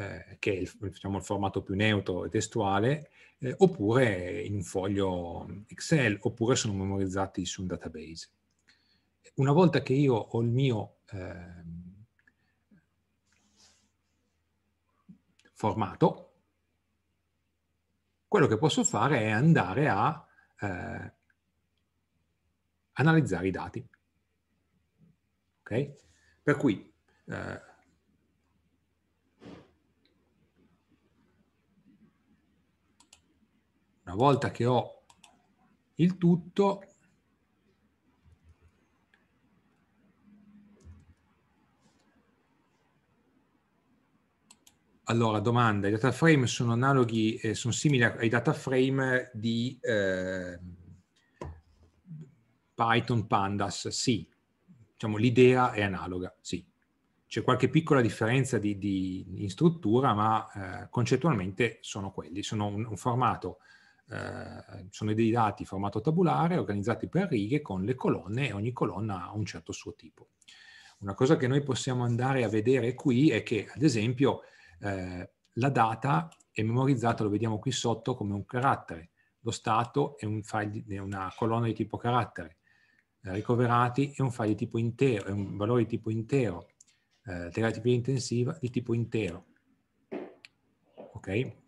eh, che è il, diciamo, il, formato più neutro e testuale, eh, oppure in un foglio Excel, oppure sono memorizzati su un database. Una volta che io ho il mio ehm, formato, quello che posso fare è andare a eh, analizzare i dati. Okay? Per cui eh, Una volta che ho il tutto, Allora, domanda, i data frame sono analoghi, eh, sono simili ai data frame di eh, Python Pandas? Sì, diciamo l'idea è analoga, sì. C'è qualche piccola differenza di, di, in struttura, ma eh, concettualmente sono quelli, sono un, un formato eh, sono dei dati in formato tabulare organizzati per righe con le colonne e ogni colonna ha un certo suo tipo. Una cosa che noi possiamo andare a vedere qui è che, ad esempio, eh, la data è memorizzata, lo vediamo qui sotto, come un carattere. Lo stato è, un file, è una colonna di tipo carattere. Eh, ricoverati è un file di tipo intero, è un valore di tipo intero. Eh, terapia intensiva di tipo intero. Ok?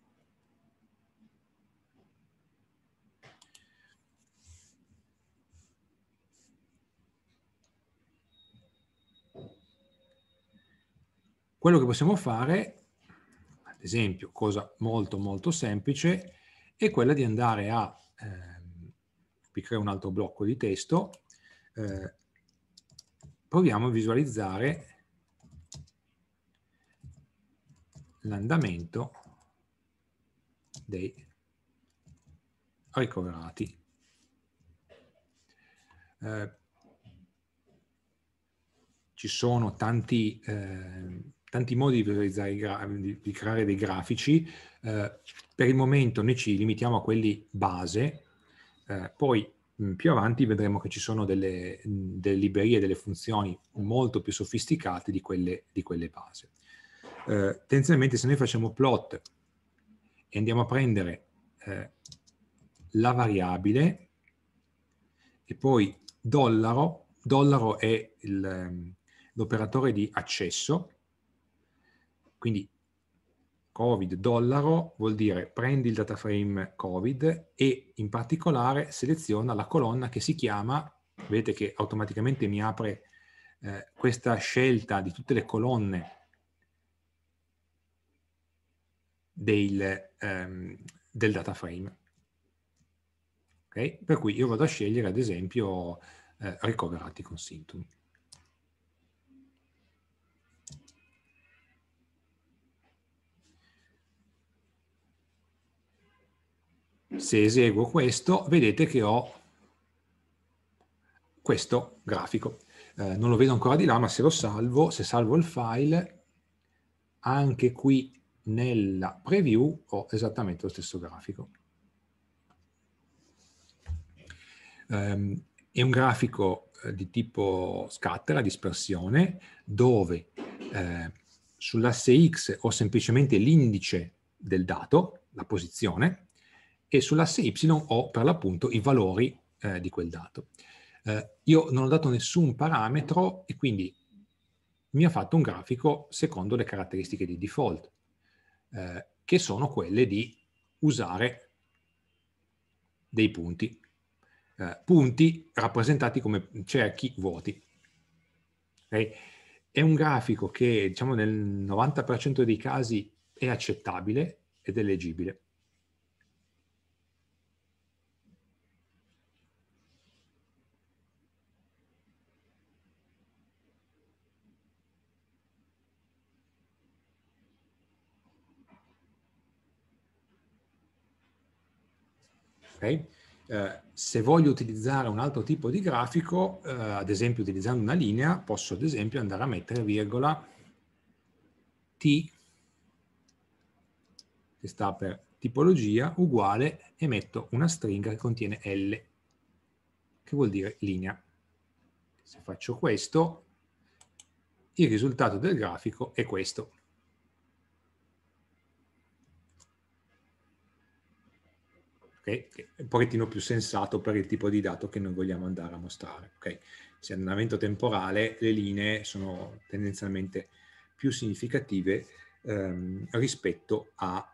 Quello che possiamo fare, ad esempio, cosa molto molto semplice, è quella di andare a, eh, qui creo un altro blocco di testo, eh, proviamo a visualizzare l'andamento dei ricoverati. Eh, ci sono tanti eh, tanti modi di visualizzare, gra- di, creare dei grafici. Eh, per il momento noi ci limitiamo a quelli base, eh, poi mh, mm, più avanti vedremo che ci sono delle, mh, mm, delle, librerie, delle funzioni molto più sofisticate di quelle, di quelle base. Eh, tendenzialmente se noi facciamo plot e andiamo a prendere eh, la variabile e poi dollaro, dollaro è mm, l'operatore di accesso, quindi covid dollaro vuol dire prendi il data frame covid e in particolare seleziona la colonna che si chiama, vedete che automaticamente mi apre eh, questa scelta di tutte le colonne del, ehm, del dataframe. Okay? Per cui io vado a scegliere ad esempio eh, ricoverati con sintomi. se eseguo questo, vedete che ho questo grafico. Eh, non lo vedo ancora di là, ma se lo salvo, se salvo il file, anche qui nella preview ho esattamente lo stesso grafico. Um, è un grafico eh, di tipo scatter, la dispersione, dove eh, sull'asse X ho semplicemente l'indice del dato, la posizione, e sull'asse y ho per l'appunto i valori eh, di quel dato. Eh, io non ho dato nessun parametro e quindi mi ha fatto un grafico secondo le caratteristiche di default, eh, che sono quelle di usare dei punti, eh, punti rappresentati come cerchi vuoti. Okay? È un grafico che diciamo, nel 90% dei casi è accettabile ed è leggibile Okay? Eh, se voglio utilizzare un altro tipo di grafico, eh, ad esempio utilizzando una linea, posso ad esempio andare a mettere virgola T, che sta per tipologia, uguale e metto una stringa che contiene L, che vuol dire linea. Se faccio questo, il risultato del grafico è questo. okay? è un pochettino più sensato per il tipo di dato che noi vogliamo andare a mostrare. Okay? Se andamento temporale le linee sono tendenzialmente più significative ehm, rispetto a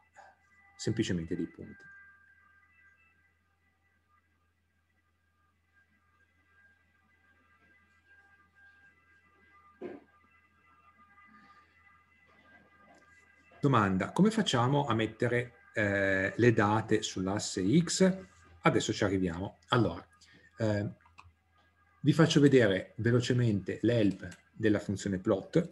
semplicemente dei punti. Domanda, come facciamo a mettere eh, le date sull'asse X. Adesso ci arriviamo. Allora, eh, vi faccio vedere velocemente l'help della funzione plot.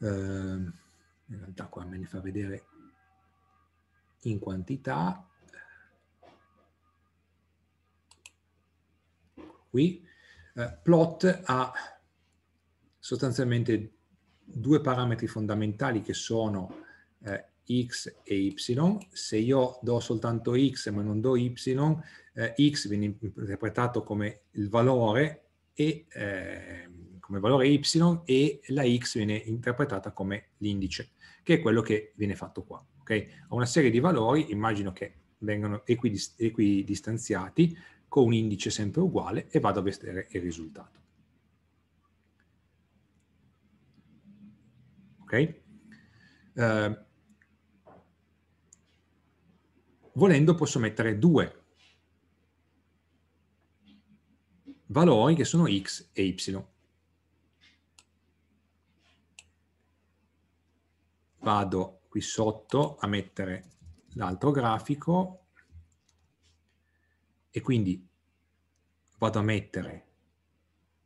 Eh, in realtà qua me ne fa vedere in quantità. Qui. Eh, plot ha sostanzialmente due parametri fondamentali che sono eh, x e y. Se io do soltanto x ma non do y, eh, x viene interpretato come il valore e eh, come valore y e la x viene interpretata come l'indice, che è quello che viene fatto qua. Okay? Ho una serie di valori, immagino che vengano equidistanziati, con un indice sempre uguale e vado a vedere il risultato. Okay? Eh, volendo posso mettere due valori che sono x e y. Vado qui sotto a mettere l'altro grafico e quindi vado a mettere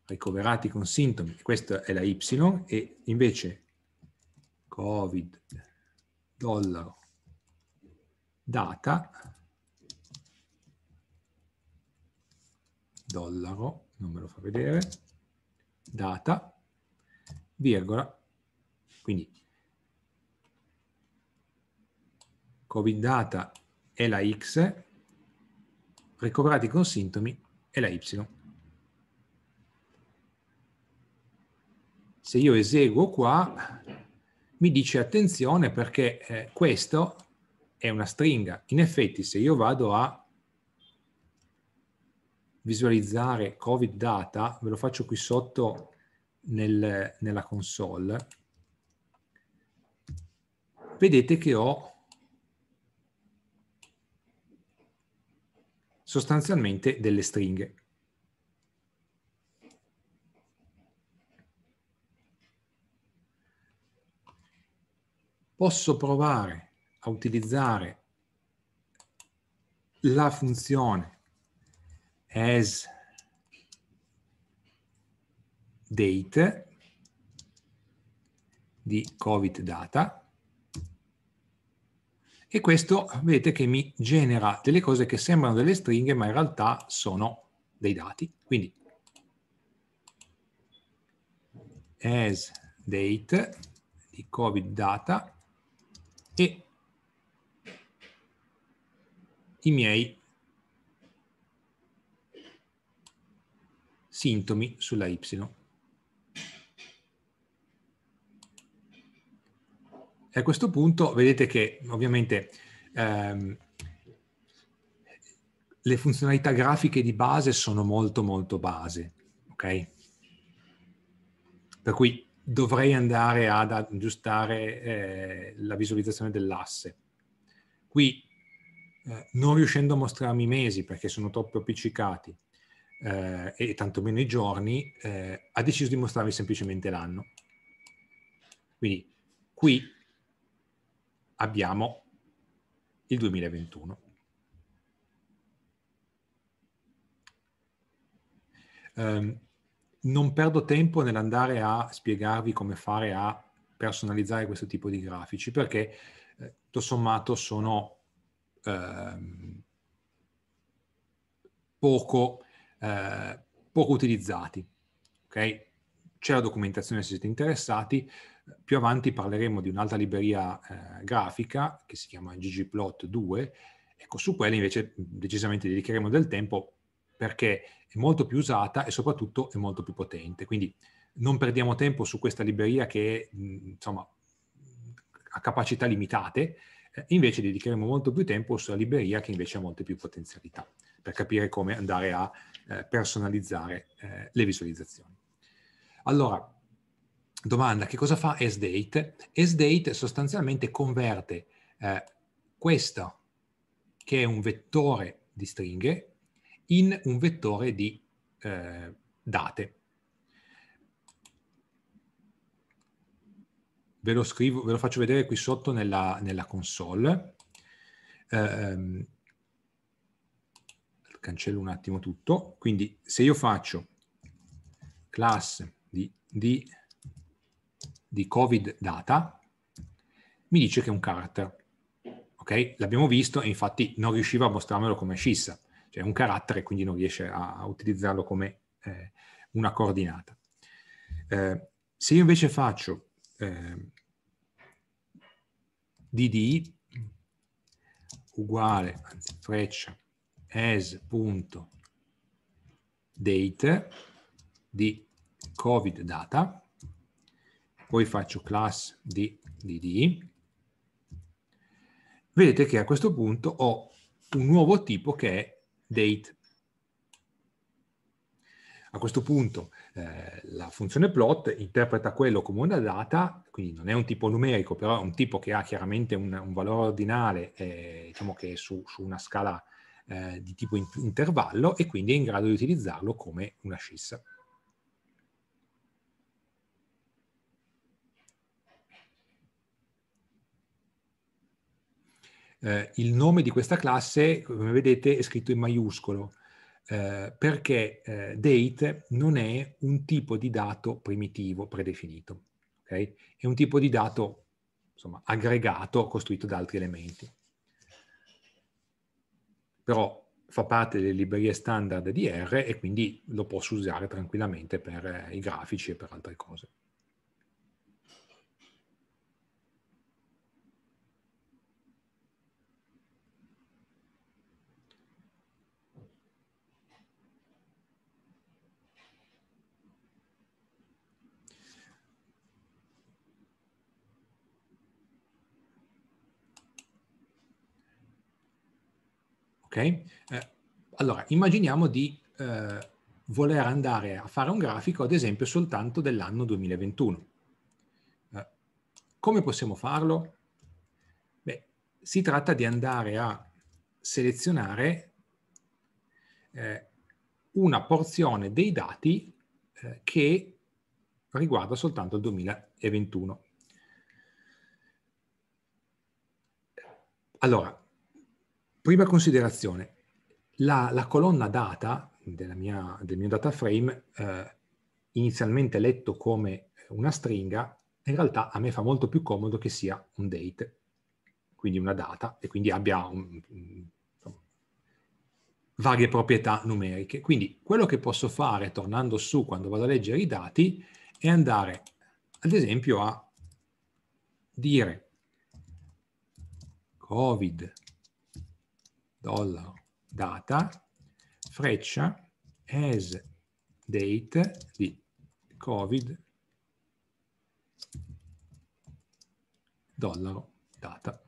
ricoverati con sintomi, questa è la y, e invece covid dollaro data dollaro non me lo fa vedere data virgola quindi covid data è la x ricoverati con sintomi è la y se io eseguo qua mi dice attenzione perché eh, questo è una stringa. In effetti se io vado a visualizzare covid data, ve lo faccio qui sotto nel, nella console, vedete che ho sostanzialmente delle stringhe. posso provare a utilizzare la funzione as date di covid data e questo vedete che mi genera delle cose che sembrano delle stringhe ma in realtà sono dei dati quindi as date di covid data e i miei sintomi sulla Y. E a questo punto vedete che ovviamente ehm, le funzionalità grafiche di base sono molto molto base, ok? Per cui dovrei andare ad aggiustare eh, la visualizzazione dell'asse. Qui, eh, non riuscendo a mostrarmi i mesi perché sono troppo appiccicati eh, e tantomeno i giorni, eh, ha deciso di mostrarmi semplicemente l'anno. Quindi qui abbiamo il 2021. Um, ehm, non perdo tempo nell'andare a spiegarvi come fare a personalizzare questo tipo di grafici perché eh, tutto sommato sono ehm, poco, eh, poco, utilizzati. Okay? C'è la documentazione se siete interessati, più avanti parleremo di un'altra libreria eh, grafica che si chiama ggplot2, ecco su quella invece decisamente dedicheremo del tempo perché è molto più usata e soprattutto è molto più potente. Quindi non perdiamo tempo su questa libreria che insomma, ha capacità limitate, eh, invece dedicheremo molto più tempo sulla libreria che invece ha molte più potenzialità per capire come andare a eh, personalizzare eh, le visualizzazioni. Allora, domanda, che cosa fa SDate? SDate sostanzialmente converte eh, questo, che è un vettore di stringhe, in un vettore di eh, date. Ve lo, scrivo, ve lo faccio vedere qui sotto nella, nella console. Eh, cancello un attimo tutto. Quindi se io faccio class di, di, di covid data, mi dice che è un character. Ok? L'abbiamo visto e infatti non riusciva a mostrarmelo come scissa cioè un carattere, quindi non riesce a, a utilizzarlo come eh, una coordinata. Eh, se io invece faccio eh, dd uguale, anzi freccia, as.date di covid data, poi faccio class di dd, vedete che a questo punto ho un nuovo tipo che è date. A questo punto eh, la funzione plot interpreta quello come una data, quindi non è un tipo numerico, però è un tipo che ha chiaramente un, un valore ordinale, eh, diciamo che è su, su una scala eh, di tipo in, intervallo e quindi è in grado di utilizzarlo come una scissa. Eh, il nome di questa classe, come vedete, è scritto in maiuscolo eh, perché eh, date non è un tipo di dato primitivo predefinito, okay? è un tipo di dato insomma, aggregato costruito da altri elementi. Però fa parte delle librerie standard di R e quindi lo posso usare tranquillamente per eh, i grafici e per altre cose. Ok? Eh, allora, immaginiamo di eh, voler andare a fare un grafico, ad esempio, soltanto dell'anno 2021. Eh, come possiamo farlo? Beh, si tratta di andare a selezionare eh, una porzione dei dati eh, che riguarda soltanto il 2021. Allora, Prima considerazione, la, la colonna data mia, del mio data frame, eh, inizialmente letto come una stringa, in realtà a me fa molto più comodo che sia un date, quindi una data, e quindi abbia un, insomma, varie proprietà numeriche. Quindi quello che posso fare, tornando su quando vado a leggere i dati, è andare ad esempio a dire covid dollaro data freccia as date di covid dollaro data.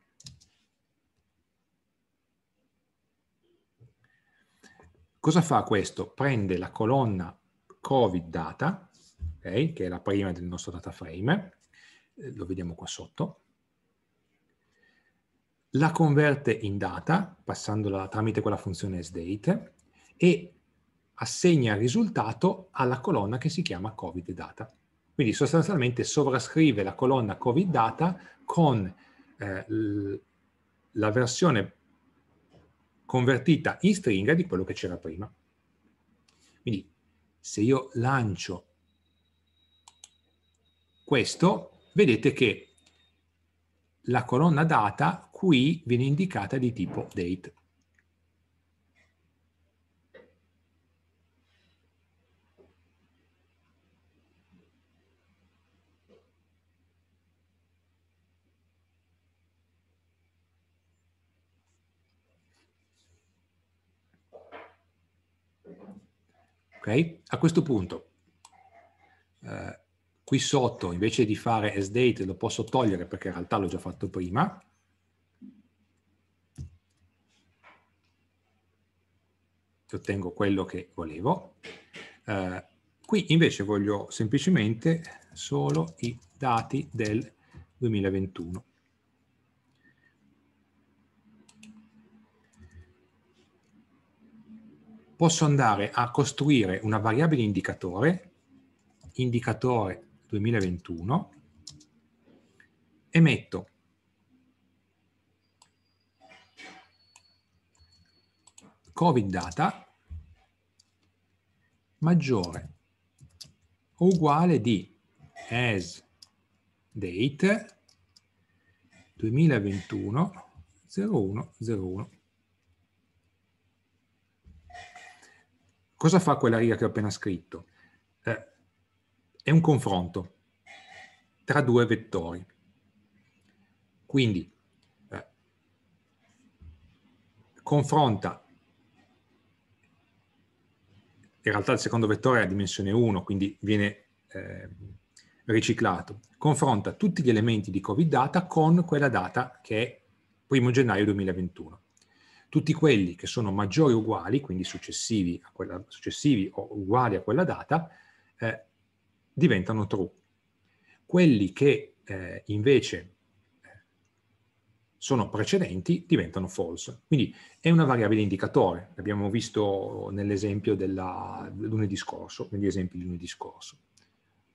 Cosa fa questo? Prende la colonna covid data, okay, che è la prima del nostro data frame, eh, lo vediamo qua sotto, la converte in data, passandola tramite quella funzione sdate, e assegna il risultato alla colonna che si chiama COVID data. Quindi sostanzialmente sovrascrive la colonna COVID data con eh, la versione convertita in stringa di quello che c'era prima. Quindi se io lancio questo, vedete che la colonna data qui viene indicata di tipo date. Okay? A questo punto, eh, qui sotto invece di fare as date lo posso togliere perché in realtà l'ho già fatto prima, che ottengo quello che volevo. Eh, qui invece voglio semplicemente solo i dati del 2021. Posso andare a costruire una variabile indicatore, indicatore 2021, e metto covid data maggiore o uguale di as date 2021 0101. Cosa fa quella riga che ho appena scritto? Eh, è un confronto tra due vettori. Quindi eh, confronta in realtà il secondo vettore è a dimensione 1, quindi viene eh, riciclato, confronta tutti gli elementi di Covid data con quella data che è 1 gennaio 2021. Tutti quelli che sono maggiori o uguali, quindi successivi, quella, successivi o uguali a quella data, eh, diventano true. Quelli che eh, invece sono precedenti diventano false. Quindi è una variabile indicatore, l'abbiamo visto nell'esempio della, del lunedì scorso, negli esempi di lunedì scorso.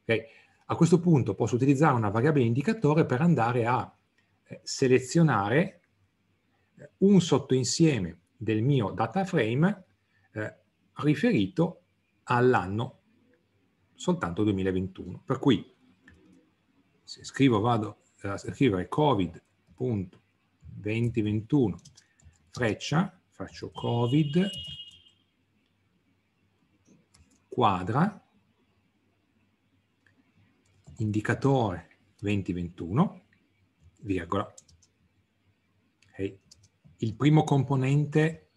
Okay? A questo punto posso utilizzare una variabile indicatore per andare a eh, selezionare eh, un sottoinsieme del mio data frame eh, riferito all'anno soltanto 2021. Per cui se scrivo, vado a scrivere covid.2021, 2021. Freccia, faccio covid, quadra, indicatore 2021, virgola. Okay. Il primo componente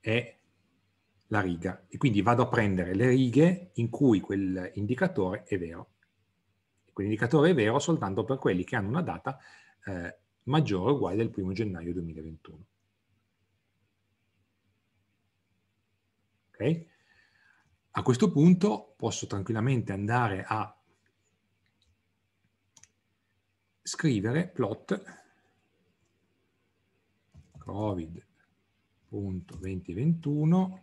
è la riga e quindi vado a prendere le righe in cui quell'indicatore è vero. Quell'indicatore è vero soltanto per quelli che hanno una data eh, maggiore o uguale al 1 gennaio 2021. Okay? A questo punto posso tranquillamente andare a scrivere plot covid.2021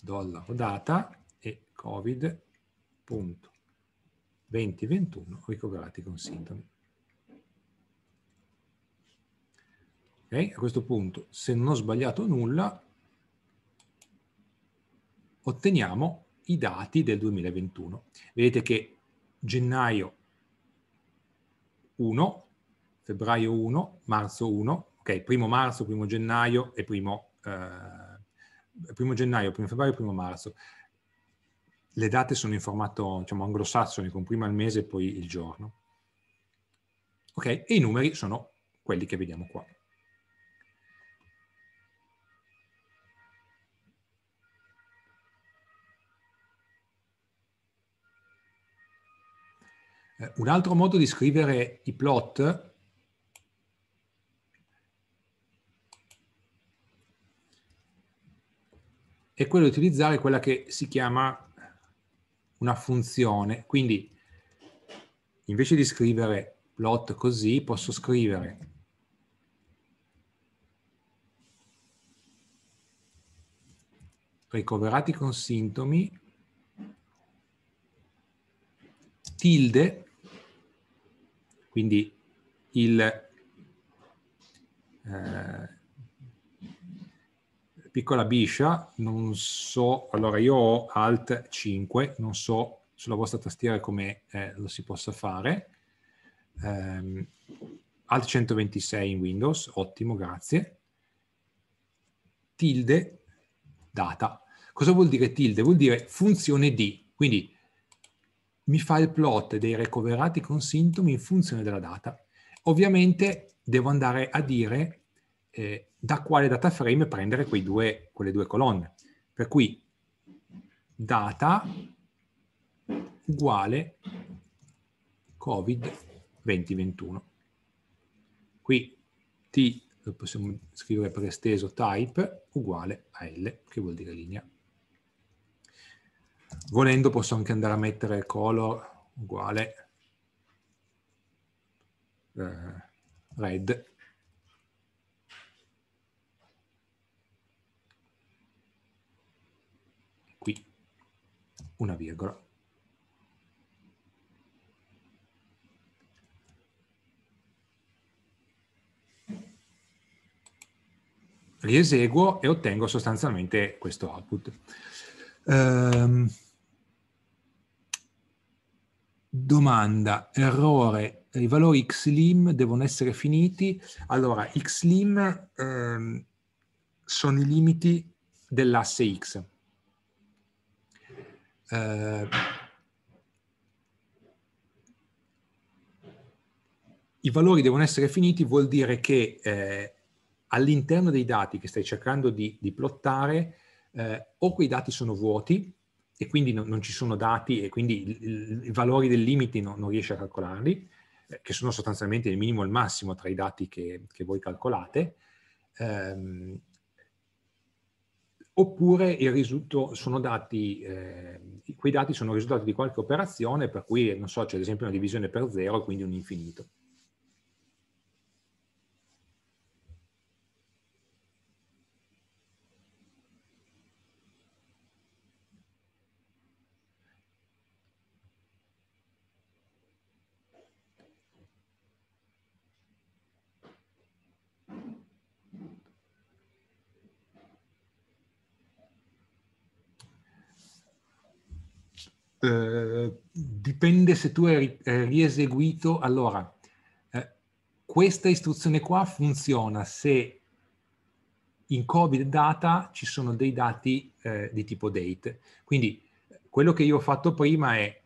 dollaro data e covid.2021 ricoverati con sintomi. Okay? A questo punto, se non ho sbagliato nulla, otteniamo i dati del 2021. Vedete che gennaio 1, febbraio 1, marzo 1, ok, primo marzo, primo gennaio e primo, eh, primo gennaio, primo febbraio, primo marzo. Le date sono in formato diciamo, anglosassone, con prima il mese e poi il giorno. Ok, e i numeri sono quelli che vediamo qua. Eh, un altro modo di scrivere i plot è quello di utilizzare quella che si chiama una funzione. Quindi invece di scrivere plot così, posso scrivere ricoverati con sintomi tilde quindi il eh, piccola biscia, non so, allora io ho Alt 5, non so sulla vostra tastiera come eh, lo si possa fare. Um, Alt 126 in Windows, ottimo, grazie. Tilde data. Cosa vuol dire tilde? Vuol dire funzione di. Quindi mi fa il plot dei ricoverati con sintomi in funzione della data. Ovviamente devo andare a dire eh, da quale data frame prendere due, quelle due colonne. Per cui data uguale Covid 2021. Qui T lo possiamo scrivere per esteso type uguale a L, che vuol dire linea volendo posso anche andare a mettere il color uguale eh, red qui una virgola rieseguo e ottengo sostanzialmente questo output. Um, Domanda, errore, i valori xlim devono essere finiti. Allora, xlim ehm, sono i limiti dell'asse x. Eh, I valori devono essere finiti vuol dire che eh, all'interno dei dati che stai cercando di, di plottare eh, o quei dati sono vuoti e quindi non, non ci sono dati e quindi i valori del limite non, non riesce a calcolarli, eh, che sono sostanzialmente il minimo e il massimo tra i dati che, che voi calcolate. Ehm, oppure risulto, dati, eh, quei dati sono risultati di qualche operazione, per cui, non so, c'è ad esempio una divisione per zero, quindi un infinito. Eh, dipende se tu hai eh, rieseguito. Allora, eh, questa istruzione qua funziona se in COVID data ci sono dei dati eh, di tipo date. Quindi quello che io ho fatto prima è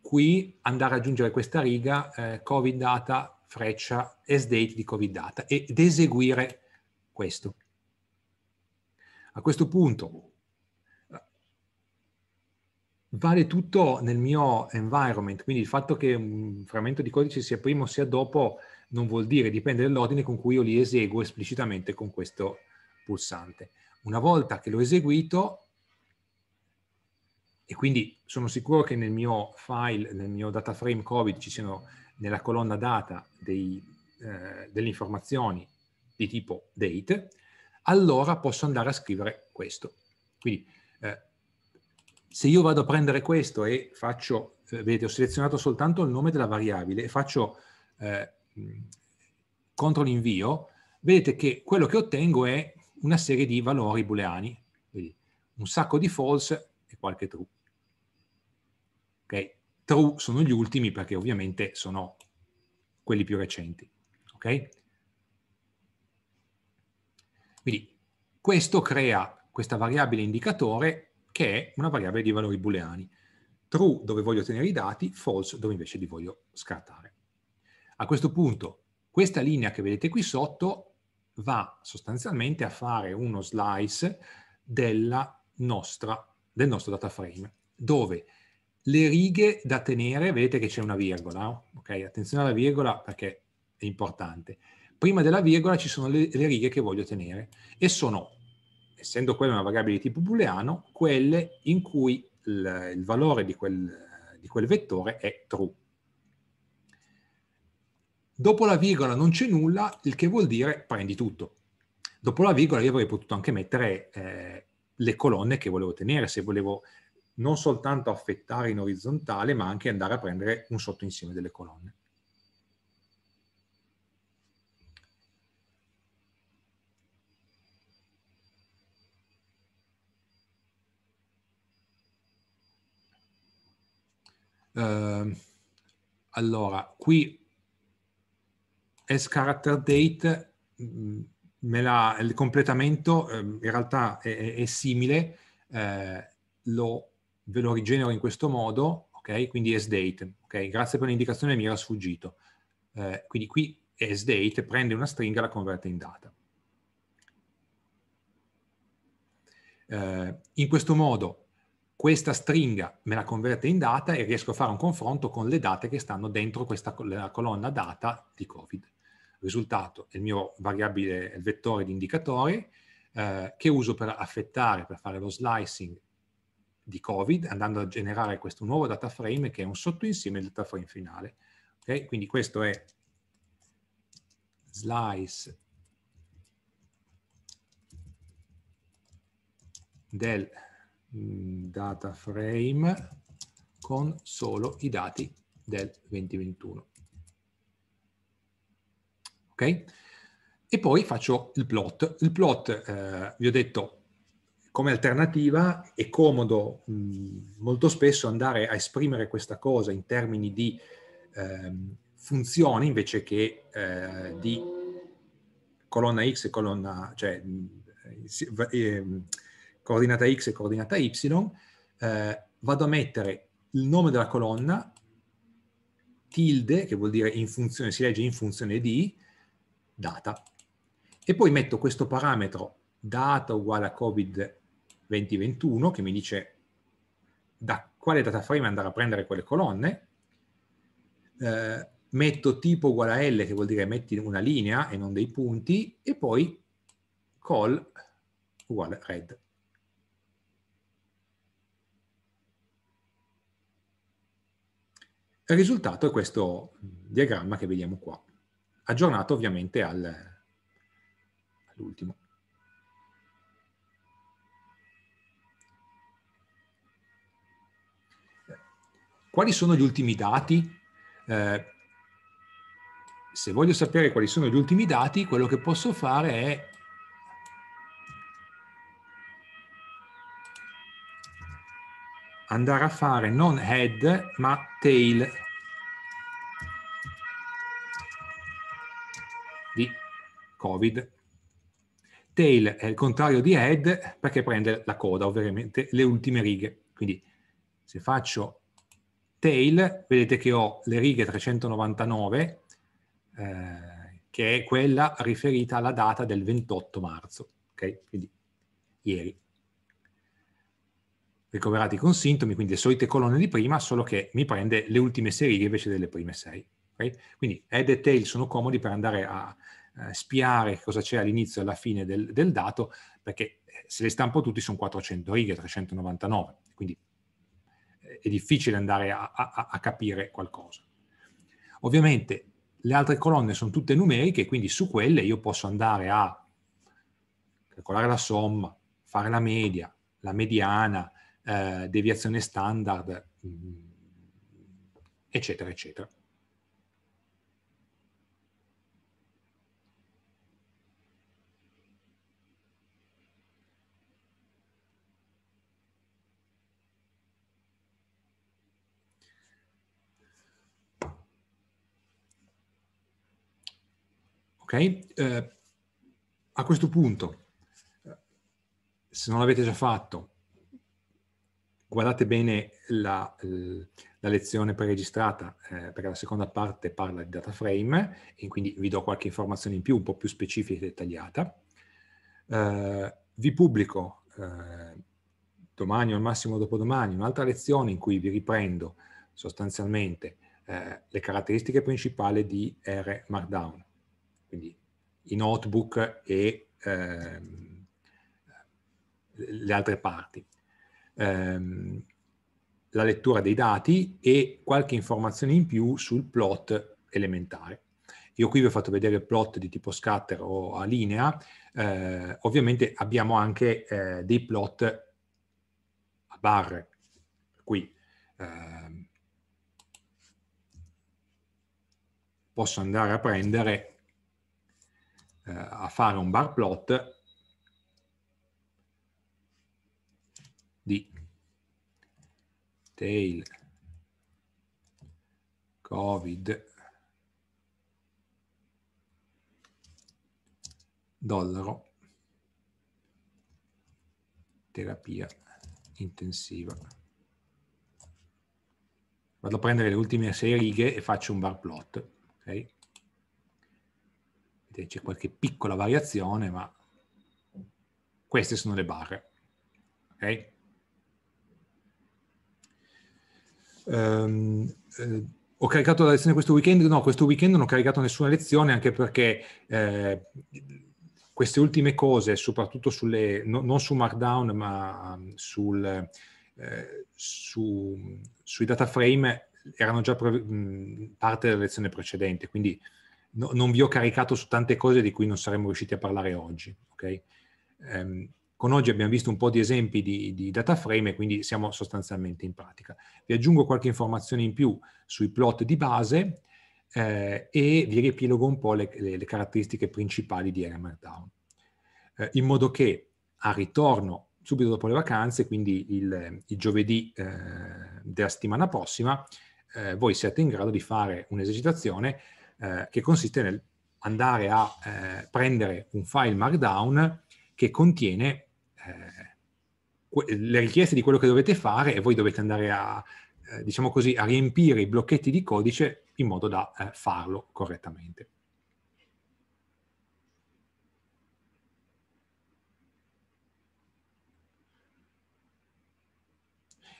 qui andare ad aggiungere questa riga eh, COVID data freccia sdate di COVID data ed eseguire questo. A questo punto vale tutto nel mio environment, quindi il fatto che un frammento di codice sia prima o sia dopo non vuol dire, dipende dall'ordine con cui io li eseguo esplicitamente con questo pulsante. Una volta che l'ho eseguito, e quindi sono sicuro che nel mio file, nel mio data frame COVID ci siano nella colonna data dei, eh, delle informazioni di tipo date, allora posso andare a scrivere questo. Quindi eh, se io vado a prendere questo e faccio, eh, vedete, ho selezionato soltanto il nome della variabile e faccio eh, control invio, vedete che quello che ottengo è una serie di valori booleani, quindi un sacco di false e qualche true. Okay? True sono gli ultimi perché ovviamente sono quelli più recenti. Okay? Quindi questo crea questa variabile indicatore che è una variabile di valori booleani. True dove voglio tenere i dati, false dove invece li voglio scartare. A questo punto questa linea che vedete qui sotto va sostanzialmente a fare uno slice nostra, del nostro data frame, dove le righe da tenere, vedete che c'è una virgola, ok? Attenzione alla virgola perché è importante. Prima della virgola ci sono le, le righe che voglio tenere e sono essendo quella una variabile di tipo booleano, quelle in cui il, il valore di quel, di quel vettore è true. Dopo la virgola non c'è nulla, il che vuol dire prendi tutto. Dopo la virgola io avrei potuto anche mettere eh, le colonne che volevo tenere, se volevo non soltanto affettare in orizzontale, ma anche andare a prendere un sottoinsieme delle colonne. Eh, allora, qui as character date, mm, la, il completamento eh, in realtà è, è simile, eh, lo, ve lo rigenero in questo modo, ok? Quindi as date, ok? Grazie per l'indicazione, mi era sfuggito. Eh, quindi qui as date prende una stringa e la converte in data. Eh, in questo modo questa stringa me la converte in data e riesco a fare un confronto con le date che stanno dentro questa colonna data di Covid. Risultato è il mio variabile, il vettore di indicatore eh, che uso per affettare, per fare lo slicing di Covid, andando a generare questo nuovo data frame che è un sottoinsieme del data frame finale. Okay? Quindi questo è slice del data frame con solo i dati del 2021. Ok? E poi faccio il plot. Il plot, eh, vi ho detto, come alternativa è comodo mh, mm, molto spesso andare a esprimere questa cosa in termini di eh, funzioni invece che eh, di colonna X e colonna, cioè, mh, mm, coordinata x e coordinata y, eh, vado a mettere il nome della colonna, tilde, che vuol dire in funzione, si legge in funzione di, data. E poi metto questo parametro data uguale a covid 2021, che mi dice da quale data frame andare a prendere quelle colonne, eh, metto tipo uguale a L, che vuol dire metti una linea e non dei punti, e poi call uguale red. Il risultato è questo diagramma che vediamo qua, aggiornato ovviamente al, all'ultimo. Quali sono gli ultimi dati? Eh, se voglio sapere quali sono gli ultimi dati, quello che posso fare è andare a fare non head ma tail di covid. Tail è il contrario di head perché prende la coda, ovviamente le ultime righe. Quindi se faccio tail, vedete che ho le righe 399, eh, che è quella riferita alla data del 28 marzo, ok? Quindi ieri ricoverati con sintomi, quindi le solite colonne di prima, solo che mi prende le ultime sei righe invece delle prime sei. Okay? Quindi head e tail sono comodi per andare a eh, spiare cosa c'è all'inizio e alla fine del, del dato, perché eh, se le stampo tutti sono 400 righe, 399, quindi eh, è difficile andare a, a, a, capire qualcosa. Ovviamente le altre colonne sono tutte numeriche, quindi su quelle io posso andare a calcolare la somma, fare la media, la mediana, eh, deviazione standard, mm, eccetera, eccetera. Ok? Eh, a questo punto, eh, se non l'avete già fatto, Guardate bene la, la lezione preregistrata, eh, perché la seconda parte parla di data frame, e quindi vi do qualche informazione in più, un po' più specifica e dettagliata. Eh, vi pubblico eh, domani o al massimo dopodomani un'altra lezione in cui vi riprendo sostanzialmente eh, le caratteristiche principali di R Markdown, quindi i notebook e ehm, le altre parti ehm, la lettura dei dati e qualche informazione in più sul plot elementare. Io qui vi ho fatto vedere il plot di tipo scatter o a linea, eh, ovviamente abbiamo anche eh, dei plot a barre, qui eh, posso andare a prendere, eh, a fare un bar plot tail covid dollaro terapia intensiva vado a prendere le ultime sei righe e faccio un bar plot okay? c'è qualche piccola variazione ma queste sono le barre ok Um, eh, ho caricato la lezione questo weekend, no, questo weekend non ho caricato nessuna lezione anche perché eh, queste ultime cose, soprattutto sulle, no, non su Markdown ma um, sul, eh, su, sui data frame, erano già pre- parte della lezione precedente, quindi no, non vi ho caricato su tante cose di cui non saremmo riusciti a parlare oggi. Ok. Um, con oggi abbiamo visto un po' di esempi di, di data frame e quindi siamo sostanzialmente in pratica. Vi aggiungo qualche informazione in più sui plot di base eh, e vi riepilogo un po' le, le, le carratteristiche principali di Area Markdown. Eh, in modo che a ritorno, subito dopo le vacanze, quindi il, il giovedì eh, della settimana prossima, eh, voi siete in grado di fare un'esercitazione eh, che consiste nel andare a eh, prendere un file Markdown che contiene eh, le richieste di quello che dovete fare e voi dovete andare a, eh, diciamo così, a riempire i blocchetti di codice in modo da eh, farlo correttamente.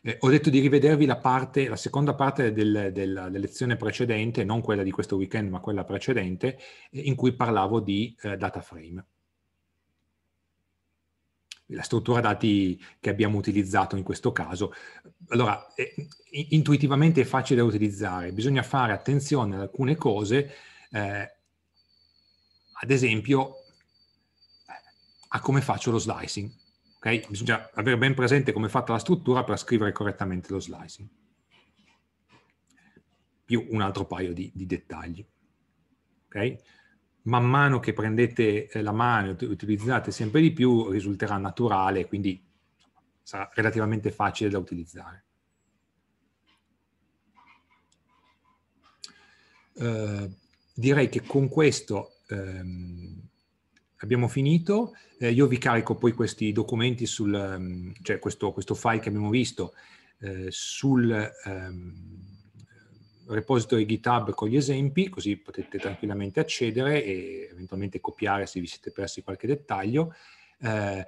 Eh, ho detto di rivedervi la, parte, la seconda parte del, della, della lezione precedente, non quella di questo weekend, ma quella precedente, eh, in cui parlavo di eh, data frame la struttura dati che abbiamo utilizzato in questo caso. Allora, eh, intuitivamente è facile da utilizzare, bisogna fare attenzione ad alcune cose, eh, ad esempio eh, a come faccio lo slicing. Okay? Bisogna avere ben presente come è fatta la struttura per scrivere correttamente lo slicing. Più un altro paio di, di dettagli. Okay? man mano che prendete eh, la mano e utilizzate sempre di più risulterà naturale quindi sarà relativamente facile da utilizzare. Eh, direi che con questo ehm, abbiamo finito. Eh, io vi carico poi questi documenti, sul, ehm, cioè questo, questo file che abbiamo visto, eh, sul... Ehm, repository GitHub con gli esempi, così potete tranquillamente accedere e eventualmente copiare se vi siete persi qualche dettaglio. Eh,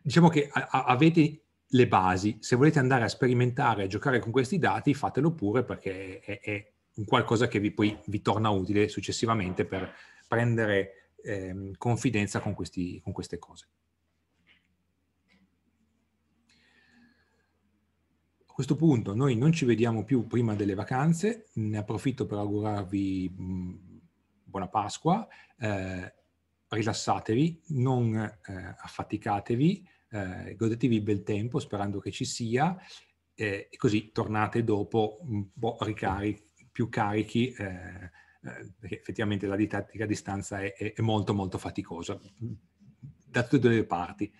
diciamo che avete le basi, se volete andare a sperimentare, a giocare con questi dati, fatelo pure perché è, è qualcosa che vi poi vi torna utile successivamente per prendere eh, confidenza con, questi, con queste cose. questo punto noi non ci vediamo più prima delle vacanze, ne approfitto per augurarvi mm, buona Pasqua, eh, rilassatevi, non eh, affaticatevi, eh, godetevi il bel tempo sperando che ci sia eh, e così tornate dopo un po' ricari, più carichi eh, eh, perché effettivamente la didattica a distanza è, è, è molto molto faticosa mm, da tutte le parti.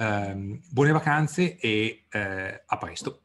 Ehm, buone vacanze e a presto!